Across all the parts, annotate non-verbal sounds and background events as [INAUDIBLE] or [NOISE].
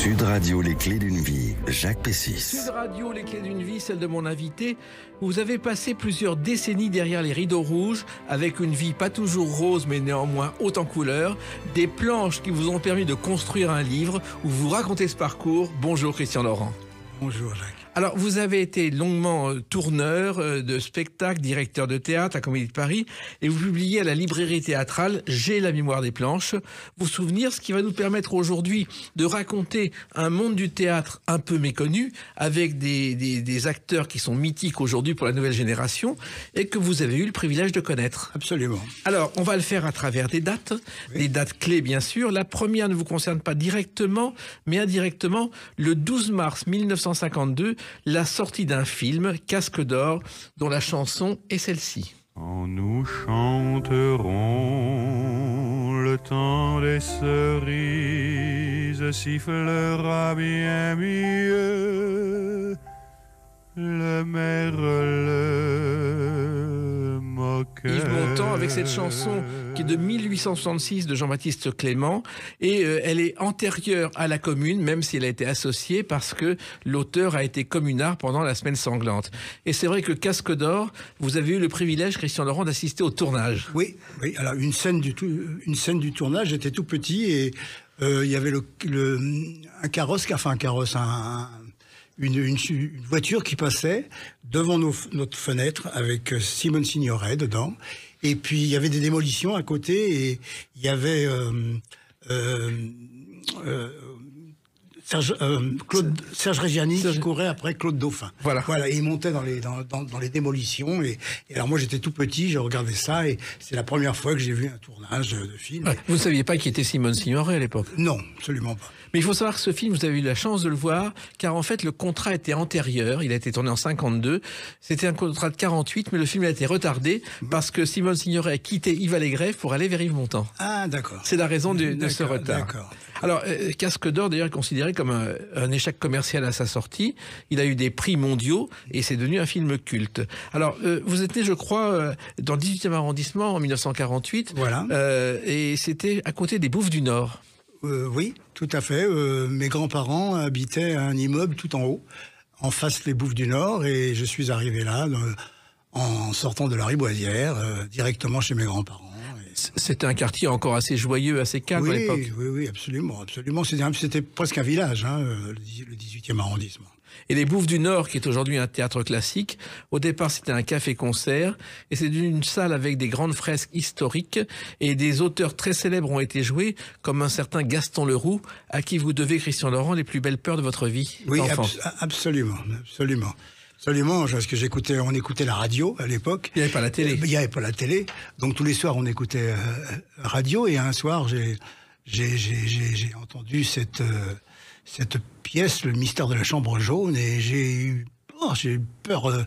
Sud Radio, les clés d'une vie, Jacques Pessis. Sud Radio, les clés d'une vie, celle de mon invité. Vous avez passé plusieurs décennies derrière les rideaux rouges, avec une vie pas toujours rose, mais néanmoins haute en couleur. des planches qui vous ont permis de construire un livre où vous racontez ce parcours. Bonjour Christian Laurent. Bonjour Jacques. Alors, vous avez été longuement euh, tourneur euh, de spectacles, directeur de théâtre à Comédie de Paris, et vous publiez à la librairie théâtrale J'ai la mémoire des planches, vous souvenir, ce qui va nous permettre aujourd'hui de raconter un monde du théâtre un peu méconnu, avec des, acteurs qui sont mythiques aujourd'hui pour la nouvelle génération, et que vous avez eu le privilège de connaître. Absolument. Alors, on va le faire à travers des dates, des dates clés bien sûr. La première ne vous concerne pas directement, mais indirectement, le 12 mars 1952, la sortie d'un film, Casque d'or, dont la chanson est celle-ci. On nous chanterons le temps des cerises sifflera bien mieux le merle. Yves Montand avec cette chanson qui est de 1866 de Jean-Baptiste Clément et euh, elle est antérieure à la commune même si elle a été associée parce que l'auteur a été communard pendant la semaine sanglante. Et c'est vrai que Casque d'or, vous avez eu le privilège Christian Laurent d'assister au tournage. Oui, oui, alors une scène du tout, une scène du tournage, j'étais tout petit et euh, il y avait le, un carrosse, enfin un carrosse, un, une, voiture qui passait devant notre fenêtre avec euh, Simone Signoret dedans. Et puis il y avait des démolitions à côté et il y avait euh, euh, euh Serge, euh, Claude, Serge Reggiani courait après Claude Dauphin. Voilà. Voilà, il montait dans les, dans, les démolitions. Et, alors moi j'étais tout petit, j'ai regardé ça et c'est la première fois que j'ai vu un tournage de film. Vous ne saviez pas qui était Simone Signoret à l'époque Non, absolument pas. Mais il faut savoir que ce film, vous avez eu la chance de le voir, car en fait le contrat était antérieur, il a été tourné en 52, c'était un contrat de 48, mais le film a été retardé parce que Simone Signoret a quitté Yves Allégret pour aller vers Yves Montand. Ah d'accord. C'est la raison de, ce retard. D'accord. Alors, euh, Casque d'Or, d'ailleurs, est considéré comme un, échec commercial à sa sortie. Il a eu des prix mondiaux et c'est devenu un film culte. Alors, euh, vous étiez, je crois, euh, dans le 18e arrondissement en 1948. Voilà. et c'était à côté des Bouffes du Nord. oui, tout à fait. mes grands-parents habitaient un immeuble tout en haut, en face des Bouffes du Nord, et je suis arrivé là. en sortant de la Riboisière, directement chez mes grands-parents. C'était un quartier encore assez joyeux, assez calme à l'époque. Oui, oui, absolument, absolument. C'était presque un village, hein, euh, le 18e arrondissement. Et les Bouffes du Nord, qui est aujourd'hui un théâtre classique, au départ c'était un café-concert, et c'est une salle avec des grandes fresques historiques, et des auteurs très célèbres ont été joués, comme un certain Gaston Leroux, à qui vous devez, Christian Laurent, les plus belles peurs de votre vie. Oui, absolument, absolument. Absolument, parce que j'écoutais, on écoutait la radio à l'époque. Il n'y avait pas la télé. Euh, il n'y avait pas la télé. Donc tous les soirs, on écoutait euh, euh, radio. Et un soir, j'ai j'ai entendu cette, cette pièce, Le mystère de la chambre jaune, et j'ai eu, oh, j'ai peur.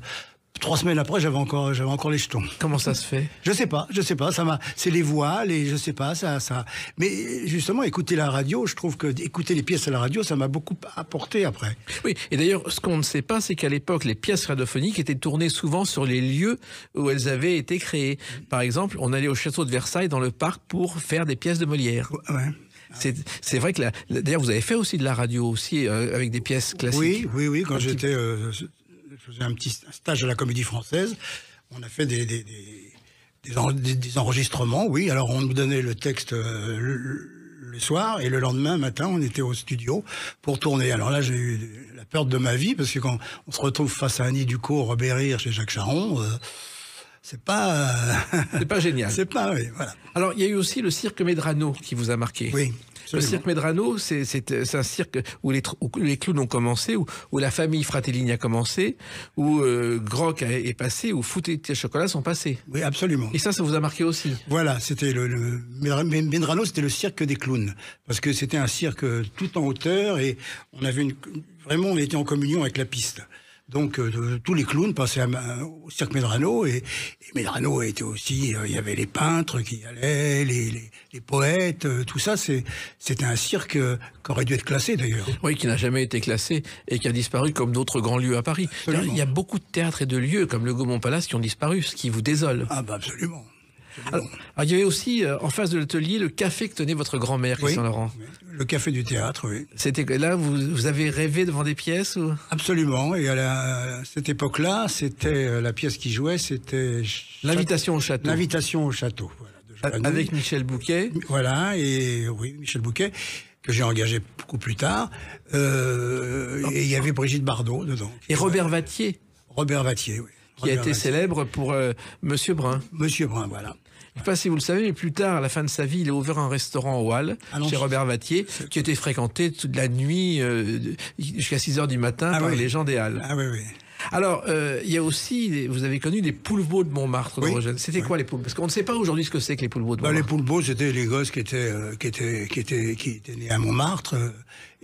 Trois semaines après, j'avais encore, j'avais encore les jetons. Comment ça se fait Je sais pas, je sais pas. Ça m'a, c'est les voiles et je sais pas ça, ça. Mais justement, écouter la radio, je trouve que écouter les pièces à la radio, ça m'a beaucoup apporté après. Oui, et d'ailleurs, ce qu'on ne sait pas, c'est qu'à l'époque, les pièces radiophoniques étaient tournées souvent sur les lieux où elles avaient été créées. Par exemple, on allait au château de Versailles dans le parc pour faire des pièces de Molière. Ouais. C'est vrai que d'ailleurs vous avez fait aussi de la radio aussi euh, avec des pièces classiques. Oui, oui, oui. Quand j'étais euh, je faisais un petit stage à la Comédie Française. On a fait des, des, enregistrements, oui. Alors on nous donnait le texte euh, le, soir et le lendemain matin, on était au studio pour tourner. Alors là, j'ai eu la peur de ma vie parce que quand on se retrouve face à Annie Ducot, Robert Rire chez Jacques Charon, euh, c'est pas. Euh, c'est pas génial. [LAUGHS] C'est pas, oui, voilà. Alors, il y a eu aussi le cirque Medrano qui vous a marqué. Oui. Le cirque Medrano, c'est un cirque où les, clowns ont commencé, où, la famille Fratellini a commencé, où euh, Grock est passé, où Foot et Chocolat sont passés. Oui, absolument. Et ça, ça vous a marqué aussi Voilà, c'était le, le, Medrano, c'était le cirque des clowns, parce que c'était un cirque euh, tout en hauteur et on avait une, vraiment, on était en communion avec la piste. Donc euh, euh, tous les clowns passaient au cirque Medrano et, Medrano était aussi, euh, il y avait les peintres qui allaient, les, poètes, tout ça, c'était un cirque qui aurait dû être classé d'ailleurs. Oui, qui n'a jamais été classé et qui a disparu comme d'autres grands lieux à Paris. Il y a beaucoup de théâtres et de lieux comme le Gaumont Palace qui ont disparu, ce qui vous désole. Ah bah absolument. Alors, ah, il y avait aussi euh, en face de l'atelier le café que tenait votre grand-mère, oui, Christian-Laurent. Le café du théâtre, oui. C'était là, vous, vous, avez rêvé devant des pièces ou... Absolument. Et à, cette époque-là, c'était euh, la pièce qui jouait, c'était l'invitation au château. L'invitation au château. Voilà, Avec Michel Bouquet. Voilà, et oui, Michel Bouquet que j'ai engagé beaucoup plus tard. Euh, et il y avait Brigitte Bardot dedans. Et Robert Vatier. Robert Vatier, oui. qui a été célèbre pour M. Monsieur Brun. Monsieur Brun, voilà. Je sais pas si vous le savez, mais plus tard, à la fin de sa vie, il a ouvert un restaurant au Hall, chez Robert Vattier, qui était fréquenté toute la nuit, euh, jusqu'à 6 h du matin, ah par les gens des Halles. Ah oui, Alors, euh, il y a aussi, vous avez connu des poulebots de Montmartre. C'était quoi les poulebots Parce qu'on ne sait pas aujourd'hui ce que c'est que les poulebots de bah, Montmartre. les poulebots, c'était les gosses qui étaient, euh, qui étaient, qui étaient, qui étaient nés à Montmartre.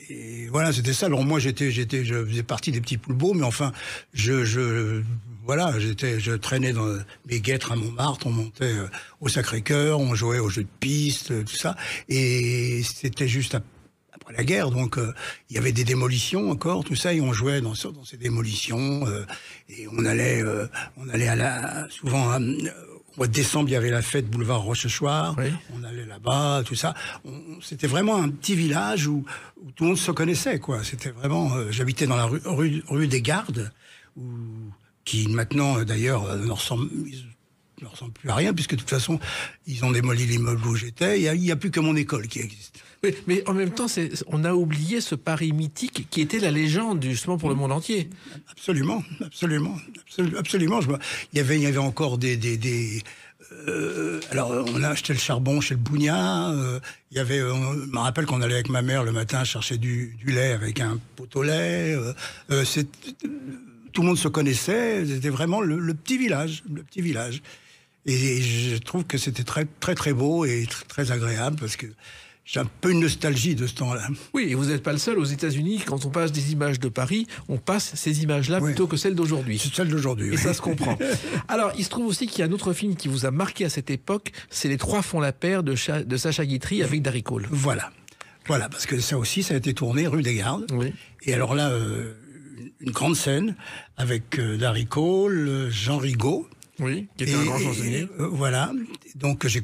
et voilà, c'était ça. Alors moi, j'étais, j'étais, je faisais partie des petits poulebots, mais enfin, je, je voilà, j'étais, je traînais dans mes guêtres à Montmartre, on montait euh, au Sacré-Cœur, on jouait aux jeux de piste, euh, tout ça. Et c'était juste après la guerre, donc euh, il y avait des démolitions encore, tout ça, et on jouait dans, ces démolitions. et on allait, on allait à la, souvent au mois de décembre, il y avait la fête boulevard Rochechouart. On allait là-bas, tout ça. C'était vraiment un petit village où, tout le monde se connaissait, quoi. C'était vraiment. J'habitais dans la rue, rue des Gardes où qui maintenant euh, d'ailleurs euh, ne ressemble plus à rien, puisque de toute façon, ils ont démoli l'immeuble où j'étais. Il n'y a, plus que mon école qui existe. Mais, en même temps, on a oublié ce pari mythique qui était la légende, justement, pour le monde entier. Absolument, absolument, absolument. Je, il, y avait, il y avait encore des... Euh, alors, on a acheté le charbon chez le Bougnat. il y avait, je me rappelle qu'on allait avec ma mère le matin chercher du, lait avec un pot lait. c'est tout le monde se connaissait. C'était vraiment le, petit village, le petit village. Et je trouve que c'était très, très, très beau et très, agréable parce que j'ai un peu une nostalgie de ce temps-là. Oui, et vous n'êtes pas le seul aux États-Unis. Quand on passe des images de Paris, on passe ces images-là plutôt que celles d'aujourd'hui. Celles d'aujourd'hui. Et ça se comprend. [LAUGHS] Alors, il se trouve aussi qu'il y a un autre film qui vous a marqué à cette époque. C'est Les Trois font la paire de, de Sacha Guitry avec Darry Cole. Voilà. Voilà, parce que ça aussi, ça a été tourné rue des Gardes. Oui. Et alors là, euh, une grande scène avec euh, Larry Cole, euh, Jean Rigaud. Oui, qui était un grand chansonnier. Euh, voilà. Donc j'ai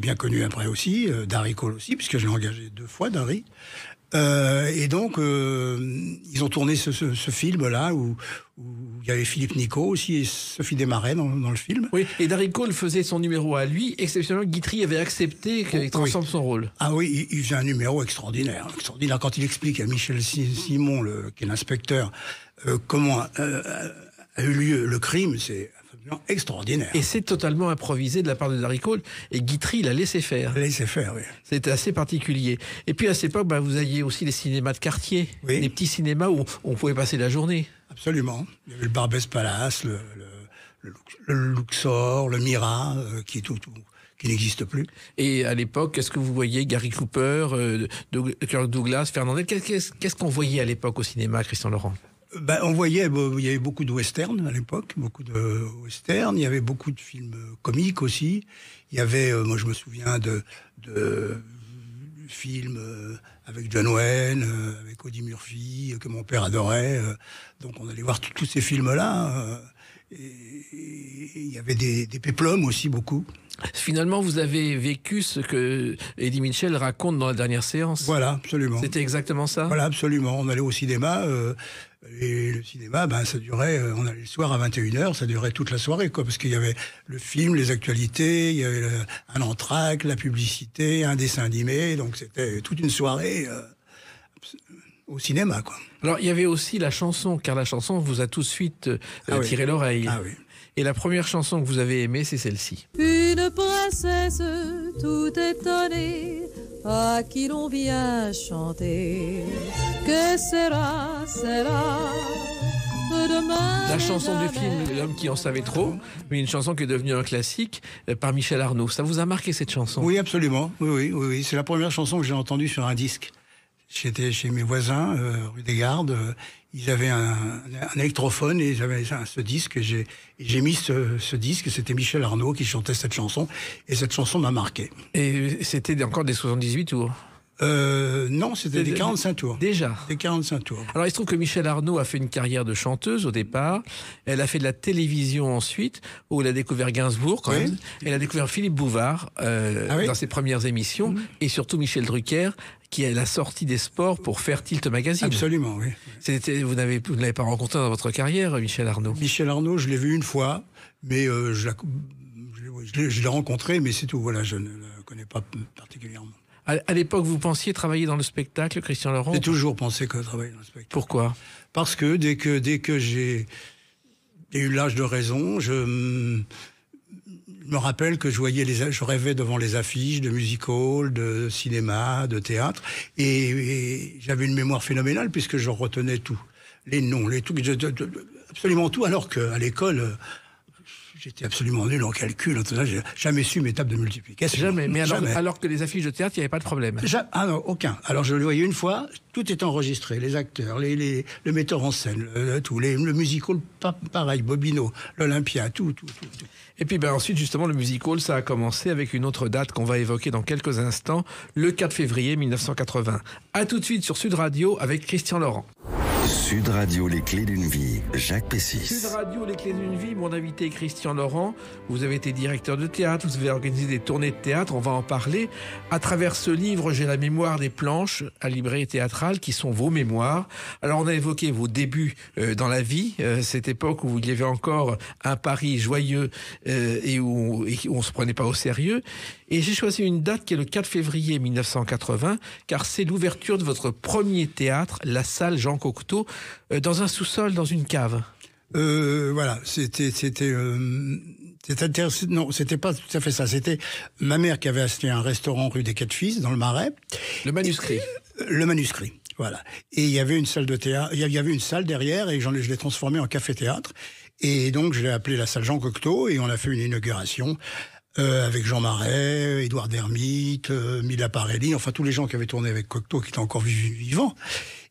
bien connu après aussi, Darry Cole aussi, puisque je l'ai engagé deux fois, Darry. Euh, et donc, euh, ils ont tourné ce, film-là où, il y avait Philippe Nico aussi et Sophie Desmarais dans, le film. Oui, et Darry Cole faisait son numéro à lui. Exceptionnellement, Guitry avait accepté oh, qu'il transforme son rôle. Ah oui, il, faisait un numéro extraordinaire, extraordinaire. Quand il explique à Michel Simon, qui est l'inspecteur, euh, comment a eu lieu le crime, c'est extraordinaire. Et c'est totalement improvisé de la part de Darry Cole. Et Guitry l'a laissé faire. Laissé faire, oui. C'était assez particulier. Et puis à cette époque, ben, vous aviez aussi les cinémas de quartier, les petits cinémas où on pouvait passer la journée. Absolument. Il y avait le Barbès Palace, le, Luxor, le Mira, euh, qui tout, qui n'existe plus. Et à l'époque, qu'est-ce que vous voyez Gary Cooper, euh, Kirk Douglas, Fernandez Qu'est-ce qu'on voyait à l'époque au cinéma, Christian Laurent ben, on voyait, il y avait beaucoup de westerns à l'époque, beaucoup de westerns. Il y avait beaucoup de films euh, comiques aussi. Il y avait, euh, moi je me souviens de, films euh, avec John Wayne, avec Audie Murphy, que mon père adorait. donc on allait voir tous ces films-là. et il y avait des, des péplums aussi beaucoup. Finalement, vous avez vécu ce que Eddie Mitchell raconte dans la dernière séance. Voilà, absolument. C'était exactement ça Voilà, absolument. On allait au cinéma, et le cinéma, ben, ça durait, euh, on allait le soir à 21h, ça durait toute la soirée, quoi, parce qu'il y avait le film, les actualités, il y avait un entracte, la publicité, un dessin animé, donc c'était toute une soirée euh, au cinéma, quoi. Alors, il y avait aussi la chanson, car la chanson vous a tout de suite euh, attiré ah l'oreille. Ah oui. Et la première chanson que vous avez aimée, c'est celle-ci. Une princesse tout étonnée, à qui l'on vient chanter, que sera, sera la chanson du film L'homme qui en savait trop, mais une chanson qui est devenue un classique euh, par Michel Arnaud. Ça vous a marqué cette chanson Oui, absolument. Oui, oui, C'est la première chanson que j'ai entendue sur un disque. J'étais chez mes voisins, euh, rue des Gardes. ils avaient un, électrophone et ils avaient ce disque. J'ai, mis ce, disque. C'était Michel Arnaud qui chantait cette chanson. Et cette chanson m'a marqué. Et c'était encore des 78 tours euh, non, c'était des 45 tours. Déjà. Des 45 tours. Alors il se trouve que Michel Arnaud a fait une carrière de chanteuse au départ. Elle a fait de la télévision ensuite, où elle a découvert Gainsbourg quand même. Elle a découvert Philippe Bouvard euh, ah dans ses premières émissions mmh. et surtout Michel Drucker qui est la sortie des sports pour faire Tilt Magazine. Absolument, oui. vous n'avez, ne l'avez pas rencontré dans votre carrière, Michel Arnaud Michel Arnaud, je l'ai vu une fois, mais euh, je, l'ai rencontré, mais c'est tout. Voilà, je ne le connais pas particulièrement. À, l'époque, vous pensiez travailler dans le spectacle, Christian Laurent J'ai toujours pensé que travailler dans le spectacle. Pourquoi Parce que dès que, dès que j'ai eu l'âge de raison, je me rappelle que je voyais je rêvais devant les affiches de music de cinéma, de théâtre, et, j'avais une mémoire phénoménale puisque je retenais tout, les noms, les tout, absolument tout, alors qu'à l'école, J'étais absolument nul en calcul, j'ai jamais su mes tables de multiplication. Jamais, mais alors, que les affiches de théâtre, il n'y avait pas de problème. ah non, aucun. Alors je le voyais une fois, tout est enregistré, les acteurs, les, les le metteur en scène, le, les, le musical, pareil, Bobino, l'Olympia, tout, tout, Et puis ben, ensuite, justement, le musical, ça a commencé avec une autre date qu'on va évoquer dans quelques instants, le 4 février 1980. A tout de suite sur Sud Radio avec Christian Laurent. Sud Radio, les clés d'une vie, Jacques Pessis. Sud Radio, les clés d'une vie, mon invité Christian Laurent. Vous avez été directeur de théâtre, vous avez organisé des tournées de théâtre, on va en parler. À travers ce livre, j'ai la mémoire des planches à librairie théâtrale qui sont vos mémoires. Alors, on a évoqué vos débuts euh, dans la vie, euh, cette époque où il y avait encore un Paris joyeux euh, et où on, ne se prenait pas au sérieux. Et j'ai choisi une date qui est le 4 février 1980, car c'est l'ouverture de votre premier théâtre, la salle Jean Cocteau, euh, dans un sous-sol, dans une cave. Euh, voilà, c'était c'était euh, Non, c'était pas tout à fait ça. C'était ma mère qui avait acheté un restaurant rue des Quatre Fils dans le Marais. Le manuscrit. Euh, le manuscrit. Voilà. Et il y avait une salle de théâtre, il y avait une salle derrière et j'en je l'ai transformée en café théâtre. Et donc je l'ai appelée la salle Jean Cocteau et on a fait une inauguration euh, avec Jean Marais, Édouard Dermite, euh, Mila Parelli, enfin tous les gens qui avaient tourné avec Cocteau, qui étaient encore vivants.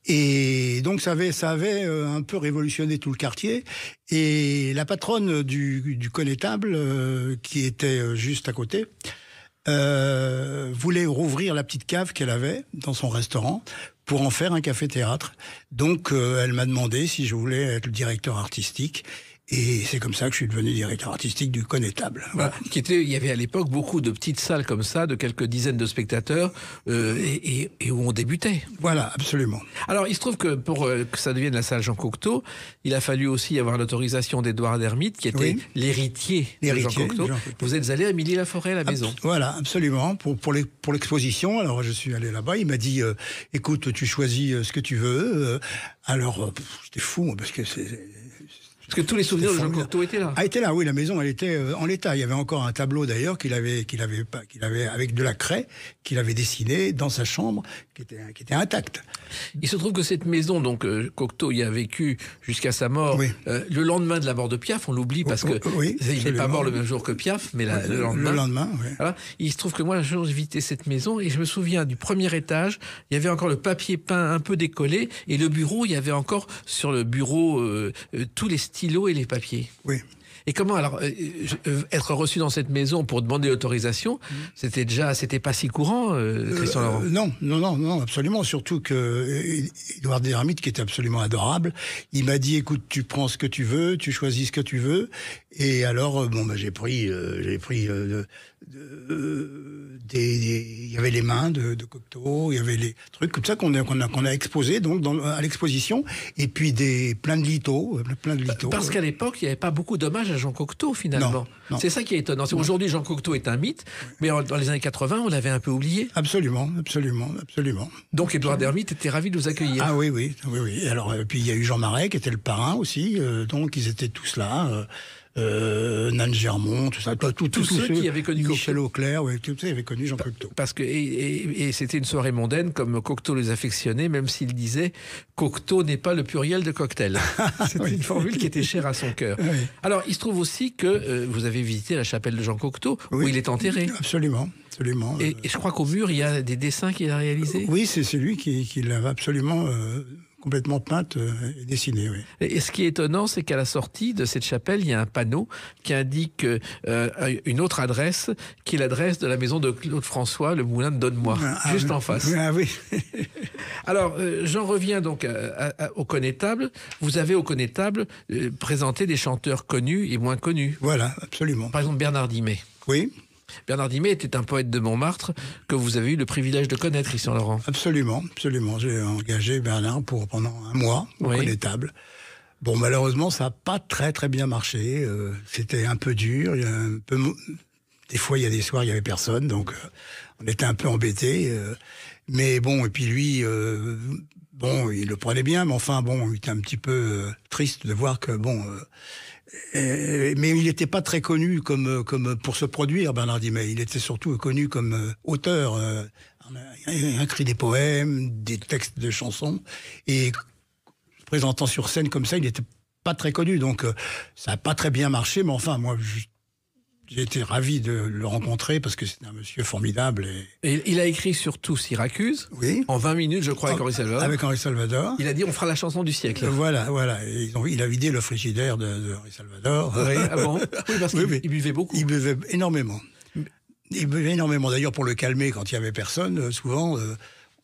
Et donc ça avait, ça avait euh, un peu révolutionné tout le quartier. Et la patronne du, connétable, qui était juste à côté, voulait rouvrir la petite cave qu'elle avait dans son restaurant pour en faire un café-théâtre. Donc elle m'a demandé si je voulais être le directeur artistique. Et c'est comme ça que je suis devenu directeur artistique du Connétable. Voilà. Bah, qui était, il y avait à l'époque beaucoup de petites salles comme ça, de quelques dizaines de spectateurs, euh, et, où on débutait. Voilà, absolument. Alors, il se trouve que pour euh, que ça devienne la salle Jean Cocteau, il a fallu aussi avoir l'autorisation d'Edouard Dermite, qui était l'héritier de Jean Cocteau. Vous êtes allé à Milly-la-Forêt, à la maison. voilà, absolument. Pour, pour l'exposition, pour alors je suis allé là-bas, il m'a dit, euh, écoute, tu choisis ce que tu veux. alors, j'étais fou, parce que c'est parce que tous les souvenirs de Jean Cocteau étaient là. Ah, était là, oui, la maison, elle était euh, en l'état. Il y avait encore un tableau d'ailleurs qu'il avait, qu'il avait, qu'il avait avec de la craie, qu'il avait dessiné dans sa chambre, qui était, qui était intacte. Il se trouve que cette maison, donc euh, Cocteau y a vécu jusqu'à sa mort. Euh, le lendemain de la mort de Piaf, on l'oublie parce oh, que oh, il n'est pas mort le même jour que Piaf, mais le lendemain. Le lendemain Il se trouve que moi, j'ai visité cette maison et je me souviens du premier étage, il y avait encore le papier peint un peu décollé et le bureau, il y avait encore sur le bureau tous les styles et les papiers. Oui. Et comment alors euh, euh, être reçu dans cette maison pour demander l'autorisation mm. C'était déjà, c'était pas si courant, euh, non, non, non, non, absolument. Surtout que Édouard Deshermites, qui était absolument adorable, il m'a dit écoute, tu prends ce que tu veux, tu choisis ce que tu veux. Et alors, bon, bah, j'ai pris, j'ai pris des, il y avait les mains de, de Cocteau, il y avait les trucs comme ça qu'on a, qu'on a, a exposé donc dans, à l'exposition, et puis des plein de lithos, euh, plein de lithos. Parce qu'à l'époque, il n'y avait pas beaucoup d'hommages à Jean Cocteau finalement. C'est ça qui est étonnant. Aujourd'hui, Jean Cocteau est un mythe, mais dans les années 80, on l'avait un peu oublié. Absolument, absolument, absolument. Donc Édouard Dermite était ravi de nous accueillir. Ah oui, oui, oui, Alors, et euh, puis il y a eu Jean Marais qui était le parrain aussi, euh, donc ils étaient tous là. Euh, Nan Germont, tout ça, tout, tous, ceux, qui avaient connu Michel Auclair, ouais, tous avaient connu Jean Cocteau. Parce que et, c'était une soirée mondaine comme Cocteau les affectionnait, même s'il disait Cocteau n'est pas le pluriel de cocktail. [LAUGHS] c'était une formule qui était chère à son cœur. Alors il se trouve aussi que euh, vous avez visité la chapelle de Jean Cocteau où il est enterré. Absolument. Absolument. Et, je crois qu'au mur, il y a des dessins qu'il a réalisés. Oui, c'est celui qui, l'a absolument euh, complètement peinte euh, et dessinée. Et ce qui est étonnant, c'est qu'à la sortie de cette chapelle, il y a un panneau qui indique euh, euh, une autre adresse, qui est l'adresse de la maison de Claude François, le moulin de donne ah, ah, juste en face. Ah, oui. [LAUGHS] Alors, j'en reviens donc au connétable. Vous avez au connétable présenté des chanteurs connus et moins connus. Voilà, absolument. Par exemple, Bernard Dimet. Oui. Bernard Dimet était un poète de Montmartre que vous avez eu le privilège de connaître, ici Christian Laurent. Absolument, absolument. J'ai engagé Bernard pour pendant un mois au oui. connétable. Bon, malheureusement, ça n'a pas très très bien marché. Euh, c'était un peu dur. Des fois, il y a des soirs, il n'y avait personne, donc euh, on était un peu embêtés. Euh. mais bon, et puis lui, bon, il le prenait bien, mais enfin, bon, il était un petit peu triste de voir que bon euh, mais il n'était pas très connu euh, comme, pour se produire, Bernard Dimay. Il était surtout connu comme euh, auteur. Il a écrit des poèmes, des textes de chansons. Et présentant sur scène comme ça, il n'était pas très connu. Donc, ça n'a pas très bien marché. Mais enfin, moi, j'ai été ravi de le rencontrer parce que c'est un monsieur formidable. Et... il a écrit surtout Syracuse. Oui. En 20 minutes, je crois, avec Henri Salvador. Avec Henri Salvador. Il a dit on fera la chanson du siècle. Euh, voilà, voilà. il a vidé le frigidaire de, Salvador. Oui, ah bon [LAUGHS] oui parce qu'il buvait beaucoup. Il buvait énormément. Il buvait énormément. D'ailleurs, pour le calmer quand il n'y avait personne, euh, souvent, euh,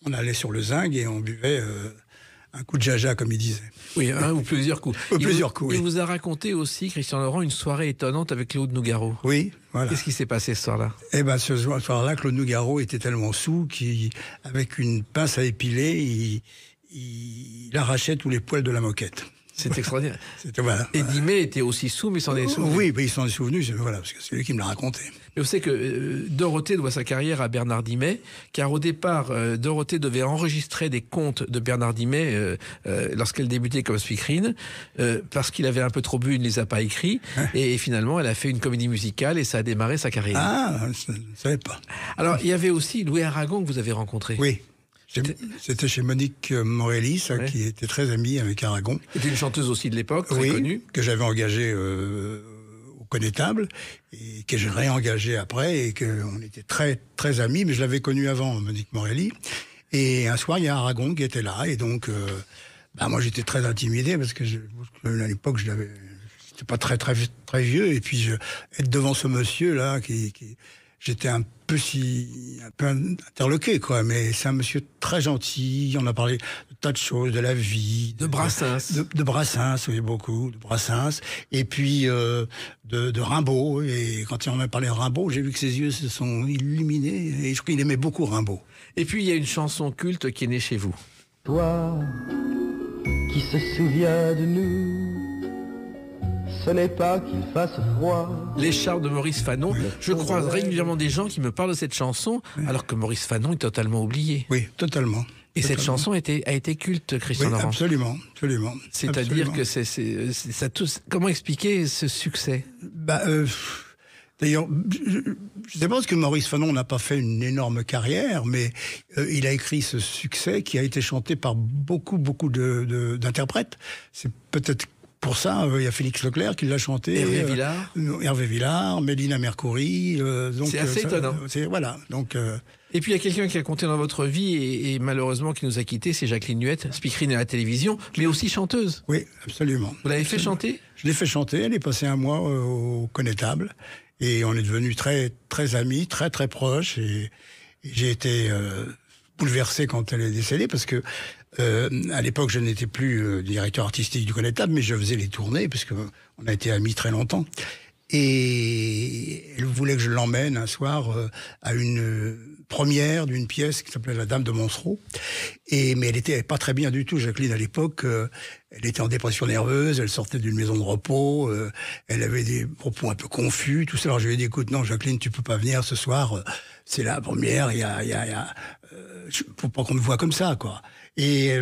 on allait sur le zinc et on buvait un coup de jaja, comme il disait. Oui, un ou plusieurs coups. [LAUGHS] plusieurs coups. Il vous a raconté aussi, Christian Laurent, une soirée étonnante avec Claude Nougaro. Oui, voilà. Qu'est-ce qui s'est passé ce soir-là Eh bien, ce soir-là, Claude Nougaro était tellement saoul qu'avec une pince à épiler, il arrachait tous les poils de la moquette. C'est [LAUGHS] extraordinaire. Et voilà. était aussi sous, mais il s'en est souvenu. Oui, il s'en est souvenu, voilà, parce que c'est lui qui me l'a raconté. Mais vous savez que euh, Dorothée doit sa carrière à Bernard Dimet, car au départ, euh, Dorothée devait enregistrer des contes de Bernard Dimet euh, lorsqu'elle débutait comme speakerine, parce qu'il avait un peu trop bu, il ne les a pas écrits, et, finalement, elle a fait une comédie musicale et ça a démarré sa carrière. Ah, je ne savais pas. Alors, il y avait aussi Louis Aragon que vous avez rencontré. Oui. C'était chez Monique euh, Morelli, hein, qui était très amie avec Aragon. C'était une chanteuse aussi de l'époque, très que j'avais engagée euh, au connétable, et que j'ai réengagée après, et qu'on était très, très amis, mais je l'avais connue avant, Monique Morelli. Et un soir, il y a Aragon qui était là, et donc, euh, bah, moi, j'étais très intimidé, parce que à l'époque, je l'avais, pas très, très, très vieux, et puis être devant ce monsieur, là, qui, qui j'étais un peu si un peu interloqué quoi mais c'est un monsieur très gentil on a parlé de tas de choses de la vie de, Brassens de, Brassens oui beaucoup de Brassens et puis euh, de, Rimbaud et quand on a parlé de Rimbaud j'ai vu que ses yeux se sont illuminés et je crois qu'il aimait beaucoup Rimbaud et puis il y a une chanson culte qui est née chez vous toi qui se souviens de nous ce n'est pas qu'il fasse froid. Les chars de Maurice Fanon. Je crois régulièrement des gens qui me parlent de cette chanson, alors que Maurice Fanon est totalement oublié. Oui, totalement. Et cette chanson a été, culte, Christian oui, Absolument, absolument. C'est-à-dire que c'est, ça tous. Comment expliquer ce succès bah, euh, D'ailleurs, je, je pense que Maurice Fanon n'a pas fait une énorme carrière, mais euh, il a écrit ce succès qui a été chanté par beaucoup, beaucoup d'interprètes. De, d'interprètes. C'est peut-être pour ça, euh, il y a Félix Leclerc qui l'a chanté. Hervé euh, Villard. Euh, Hervé Villard, Mélina Mercouri. c'est assez étonnant. Voilà. Donc. Et puis il y a quelqu'un qui a compté dans votre vie et, malheureusement qui nous a quittés, c'est Jacqueline Nuette, speakerine à la télévision, mais aussi chanteuse. Oui, absolument. Vous l'avez fait chanter Je l'ai fait chanter, elle est passée un mois au connétable et on est devenus très très amis, très très proches et, j'ai été bouleversé quand elle est décédée parce que euh, à l'époque, je n'étais plus euh, directeur artistique du Connétable, mais je faisais les tournées, parce on a été amis très longtemps. Et elle voulait que je l'emmène un soir euh, à une première d'une pièce qui s'appelait La Dame de Monceau. mais elle n'était pas très bien du tout, Jacqueline, à l'époque. elle était en dépression nerveuse, elle sortait d'une maison de repos, elle avait des propos un peu confus, tout ça. Alors je lui ai dit, écoute, non, Jacqueline, tu peux pas venir ce soir, c'est la première, il y a... faut pas qu'on me voit comme ça, quoi. Et euh,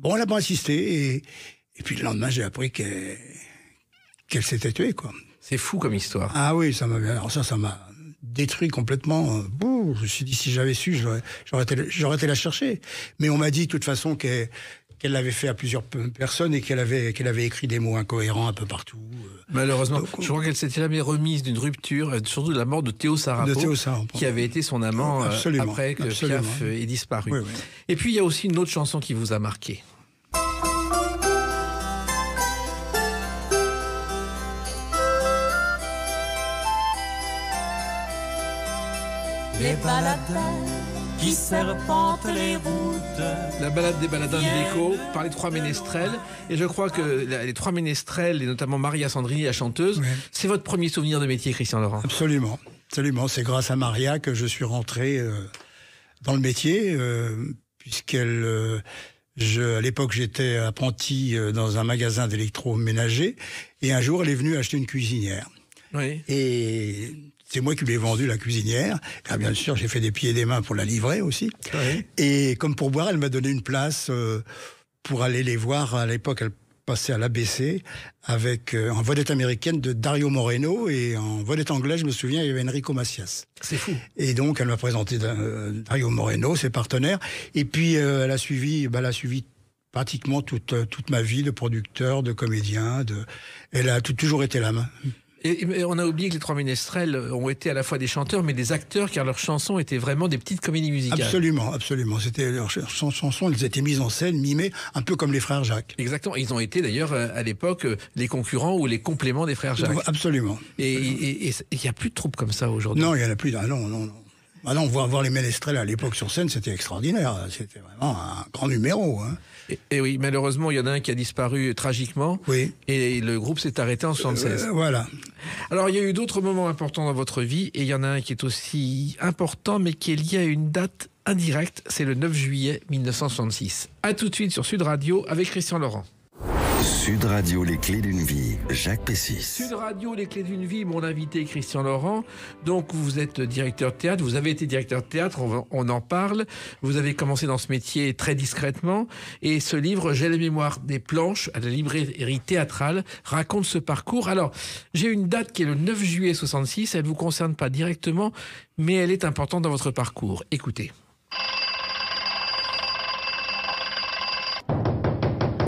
bon, on a pas insisté. Et, puis le lendemain, j'ai appris qu'elle s'était tuée, quoi. C'est fou comme histoire. Ah oui, ça m'a. Alors ça, ça m'a détruit complètement. Bouh, je me suis dit, si j'avais su, j'aurais été, été, la chercher. Mais on m'a dit, de toute façon, qu'elle qu'elle l'avait fait à plusieurs personnes et qu'elle avait, qu'elle avait écrit des mots incohérents un peu partout. Euh. Malheureusement, je crois qu'elle s'était jamais remise d'une rupture, euh, surtout de la mort de Théo Sarapo, qui avait été son amant euh, après que absolument. Piaf ait disparu. Et puis il y a aussi une autre chanson qui vous a marqué qui serpente les routes. La balade des baladins de Déco par les trois ménestrels. Et je crois que les trois ménestrels, et notamment Maria Sandrini, la chanteuse, c'est votre premier souvenir de métier, Christian Laurent. Absolument. Absolument. C'est grâce à Maria que je suis rentré euh, dans le métier, euh, puisqu'elle. Euh, je, à l'époque, j'étais apprenti dans un magasin d'électroménager et un jour, elle est venue acheter une cuisinière. Oui. Et c'est moi qui lui ai vendu la cuisinière. bien sûr, j'ai fait des pieds et des mains pour la livrer aussi. Et comme pour boire, elle m'a donné une place euh, pour aller les voir. À l'époque, elle passait à l'ABC avec euh, en vedette américaine de Dario Moreno et en vedette anglaise, je me souviens, il y avait Enrico Macias. C'est fou. Et donc, elle m'a présenté euh, Dario Moreno, ses partenaires. Et puis, elle a suivi, bah, elle suivi pratiquement toute, toute ma vie de producteur, de comédien. De... Elle a toujours été la main. Et, on a oublié que les trois ménestrels ont été à la fois des chanteurs, mais des acteurs, car leurs chansons étaient vraiment des petites comédies musicales. Absolument, absolument. C'était leurs chansons, ils elles étaient mises en scène, mimées, un peu comme les frères Jacques. Exactement. Ils ont été d'ailleurs euh, à l'époque euh, les concurrents ou les compléments des frères Jacques. Absolument. Et il n'y a plus de troupe comme ça aujourd'hui. Non, il n'y en a plus. Ah, non, non, non. Alors ah on voit voir les Ménestrels à l'époque sur scène, c'était extraordinaire. C'était vraiment un grand numéro. Hein. Et, oui, malheureusement, il y en a un qui a disparu euh, tragiquement. Oui. Et le groupe s'est arrêté en 76. Euh, voilà. Alors, il y a eu d'autres moments importants dans votre vie, et il y en a un qui est aussi important, mais qui est lié à une date indirecte. C'est le 9 juillet 1966. À tout de suite sur Sud Radio avec Christian Laurent. Sud Radio, les clés d'une vie, Jacques Pessis. Sud Radio, les clés d'une vie, mon invité Christian Laurent. Donc, vous êtes directeur de théâtre, vous avez été directeur de théâtre, on, en parle. Vous avez commencé dans ce métier très discrètement. Et ce livre, J'ai la mémoire des planches, à la librairie théâtrale, raconte ce parcours. Alors, j'ai une date qui est le 9 juillet 66, elle ne vous concerne pas directement, mais elle est importante dans votre parcours. Écoutez.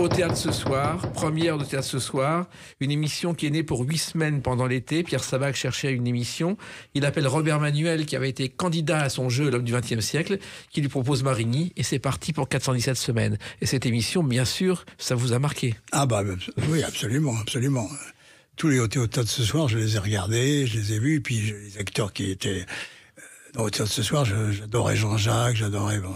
au théâtre ce soir, première de théâtre ce soir, une émission qui est née pour huit semaines pendant l'été. Pierre Sabac cherchait une émission. Il appelle Robert Manuel, qui avait été candidat à son jeu L'homme du XXe siècle, qui lui propose Marigny, et c'est parti pour 417 semaines. Et cette émission, bien sûr, ça vous a marqué. Ah bah oui, absolument, absolument tous les hôtels de ce soir, je les ai regardés, je les ai vus, et puis les acteurs qui étaient euh, dans le théâtre ce soir, j'adorais Jean-Jacques, j'adorais bon,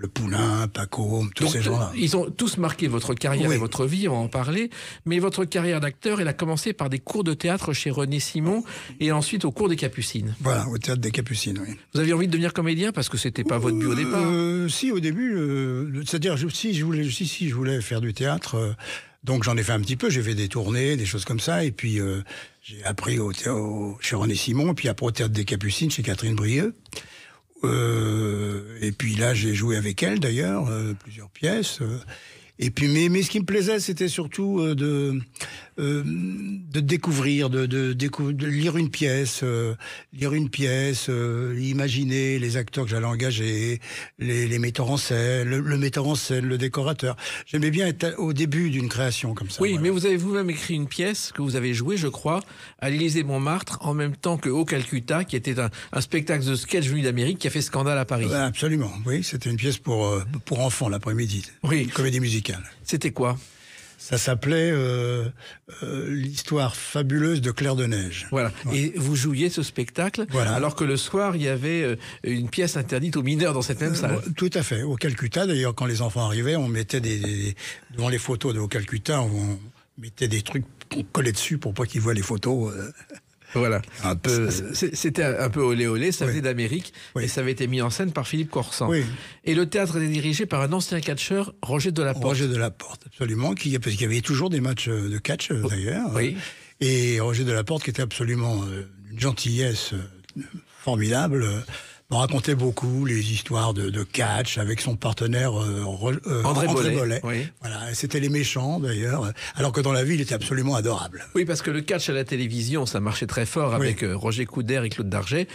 le Poulain, Paco, tous ces gens-là. Ils ont tous marqué votre carrière et votre vie, on en parlait. Mais votre carrière d'acteur, elle a commencé par des cours de théâtre chez René Simon et ensuite au cours des Capucines. Voilà, au théâtre des Capucines, oui. Vous aviez envie de devenir comédien parce que ce n'était pas votre but au euh, départ Si, au début. Euh, c'est-à-dire, si, je voulais, si, si, je voulais faire du théâtre. Euh, donc j'en ai fait un petit peu, j'ai fait des tournées, des choses comme ça, et puis j'ai appris au, chez René Simon, et puis après au théâtre des Capucines chez Catherine Brieux. Euh, et puis là, j'ai joué avec elle d'ailleurs, euh, plusieurs pièces. Euh. et puis, mais, mais ce qui me plaisait, c'était surtout de, euh, de découvrir, de, lire une pièce, euh, lire une pièce, euh, imaginer les acteurs que j'allais engager, les, les, metteurs en scène, le, le, metteur en scène, le décorateur. J'aimais bien être au début d'une création comme ça. Oui, mais vous avez vous-même écrit une pièce que vous avez jouée, je crois, à l'Élysée Montmartre, en même temps que Au Calcutta, qui était un, spectacle de sketch venu d'Amérique qui a fait scandale à Paris. Ah, absolument, oui, c'était une pièce pour, pour enfants l'après-midi. Oui. Une comédie musicale. C'était quoi ça s'appelait euh, euh, l'histoire fabuleuse de Claire de Neige. Voilà. Et vous jouiez ce spectacle, voilà. alors que le soir il y avait euh, une pièce interdite aux mineurs dans cette même euh, salle. tout à fait. Au Calcutta, d'ailleurs, quand les enfants arrivaient, on mettait des, des devant les photos de au Calcutta, on mettait des trucs collés dessus pour pas qu'ils voient les photos. Voilà. Un peu. C'était un peu olé olé, ça venait d'Amérique et ça avait été mis en scène par Philippe Corsan. Et le théâtre était dirigé par un ancien catcheur, Roger Delaporte. Roger Delaporte, absolument, parce qu'il y avait toujours des matchs euh, de catch euh, d'ailleurs. Et Roger Delaporte, qui était absolument euh, une gentillesse formidable on racontait beaucoup les histoires de, catch avec son partenaire euh, euh, André, Bollet. Voilà, c'était les méchants d'ailleurs, alors que dans la vie, il était absolument adorable. Oui, parce que le catch à la télévision, ça marchait très fort avec euh, Roger Coudert et Claude Darget.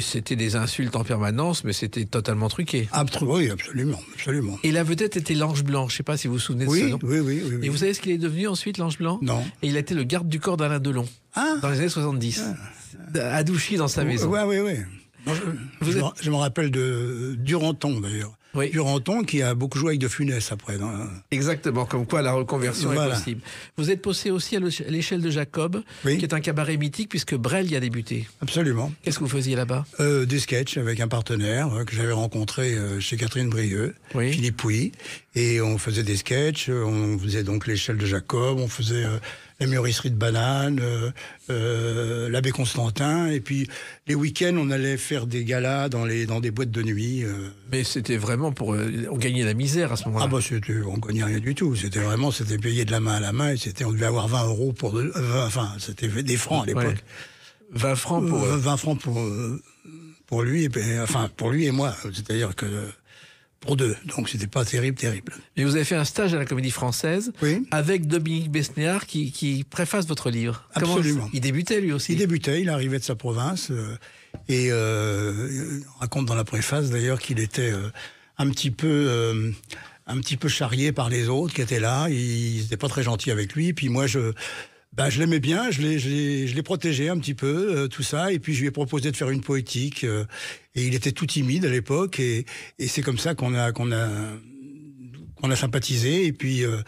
C'était des insultes en permanence, mais c'était totalement truqué. oui, absolument, absolument. Et la vedette était l'ange blanc. Je ne sais pas si vous vous souvenez de ça. Oui, oui, oui, Et vous savez ce qu'il est devenu ensuite, l'ange blanc Non. Et il a été le garde du corps d'Alain Delon ah. dans les années 70. Ah. à Douchy dans sa maison. Oui, oui, oui je, me, rappelle de euh, Duranton, d'ailleurs. Duranton qui a beaucoup joué avec De Funès après. Exactement, comme quoi la reconversion est possible. Vous êtes posé aussi à l'échelle de Jacob, qui est un cabaret mythique puisque Brel y a débuté. Absolument. Qu'est-ce que vous faisiez là-bas euh, Des sketchs avec un partenaire euh, que j'avais rencontré chez Catherine Brieux, Philippe Pouy. Et on faisait des sketchs, on faisait donc l'échelle de Jacob, on faisait la mûrisserie de bananes, euh, euh, l'abbé Constantin. Et puis les week-ends, on allait faire des galas dans, les, dans des boîtes de nuit. Euh. Mais c'était vraiment pour. Euh, on gagnait la misère à ce moment-là. Ah, bah, c'était, on gagnait rien du tout. C'était vraiment, c'était payé de la main à la main. Et c'était, on devait avoir 20 euros pour. enfin, c'était des francs à l'époque. 20 francs pour. 20 francs pour pour lui, et, enfin pour lui et moi. C'est-à-dire que pour deux. Donc c'était pas terrible, terrible. Mais vous avez fait un stage à la Comédie Française avec Dominique Besnéard qui, préface votre livre. Absolument. il débutait lui aussi. Il débutait, il arrivait de sa province euh, et euh, on raconte dans la préface d'ailleurs qu'il était euh, un petit peu un petit peu charrié par les autres qui étaient là. Ils n'étaient pas très gentils avec lui. Puis moi, je, bah, je l'aimais bien, je l'ai protégé un petit peu, euh, tout ça, et puis je lui ai proposé de faire une poétique, euh, et il était tout timide à l'époque, et, et c'est comme ça qu'on a, qu'on a, qu'on a sympathisé, et puis euh,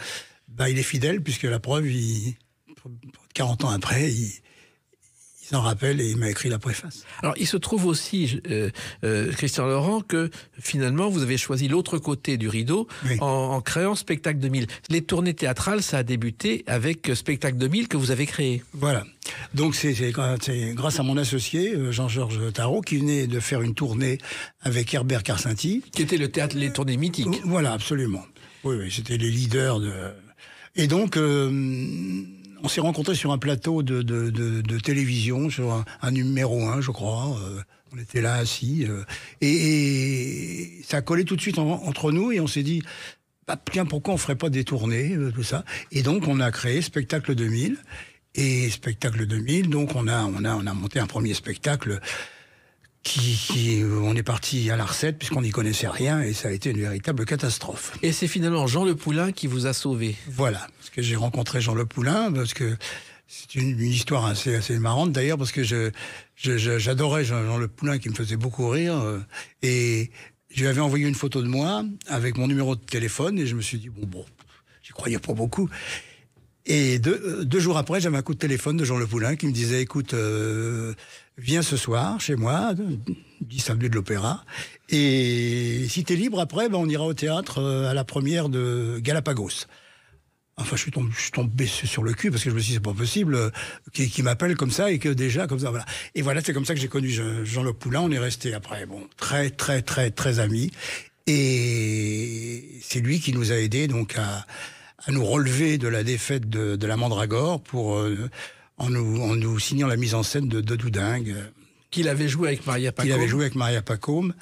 bah, il est fidèle, puisque la preuve, il, 40 ans après, il, il s'en rappelle et il m'a écrit la préface. Alors il se trouve aussi, euh, euh, Christian Laurent, que finalement vous avez choisi l'autre côté du rideau en, créant Spectacle 2000. Les tournées théâtrales, ça a débuté avec euh, Spectacle 2000 que vous avez créé. Voilà. Donc c'est grâce à mon associé euh, Jean-Georges Tarot qui venait de faire une tournée avec Herbert Carcenti. Qui était le théâtre, les tournées mythiques. Voilà, absolument. Oui, oui c'était les leaders de... Et donc... Euh, on s'est rencontrés sur un plateau de, télévision, sur un, numéro 1, je crois. Euh, on était là assis. Euh, et, ça a collé tout de suite entre nous et on s'est dit, bah, tiens, pourquoi on ferait pas des tournées, euh, tout ça Et donc, on a créé Spectacle 2000. Et Spectacle 2000, donc on a, on a, on a monté un premier spectacle qui, euh, on est parti à la recette puisqu'on n'y connaissait rien et ça a été une véritable catastrophe. Et c'est finalement Jean Le Poulain qui vous a sauvé. Voilà, parce que j'ai rencontré Jean Le Poulain parce que c'est une, histoire assez, marrante d'ailleurs parce que je, j'adorais Jean, Le Poulain qui me faisait beaucoup rire euh, et je lui avais envoyé une photo de moi avec mon numéro de téléphone et je me suis dit bon bon, j'y croyais pas beaucoup. Et deux, euh, jours après, j'avais un coup de téléphone de Jean Le Poulain qui me disait écoute viens ce soir chez moi, 10 avenue de l'Opéra. Et si t'es libre après, ben on ira au théâtre euh, à la première de Galapagos. Enfin, je suis, tombé, tombé sur le cul parce que je me suis dit, c'est pas possible euh, qui, m'appelle comme ça et que déjà, comme ça, voilà. Et voilà, c'est comme ça que j'ai connu Jean-Luc Poulain. On est resté après, bon, très, très, très, très amis. Et c'est lui qui nous a aidés, donc, à, nous relever de la défaite de, la Mandragore pour. Euh, en nous, signant la mise en scène de, de Doudingue. Euh, qu'il avait joué avec Maria Pacôme. Qu'il avait joué avec Maria Pacôme.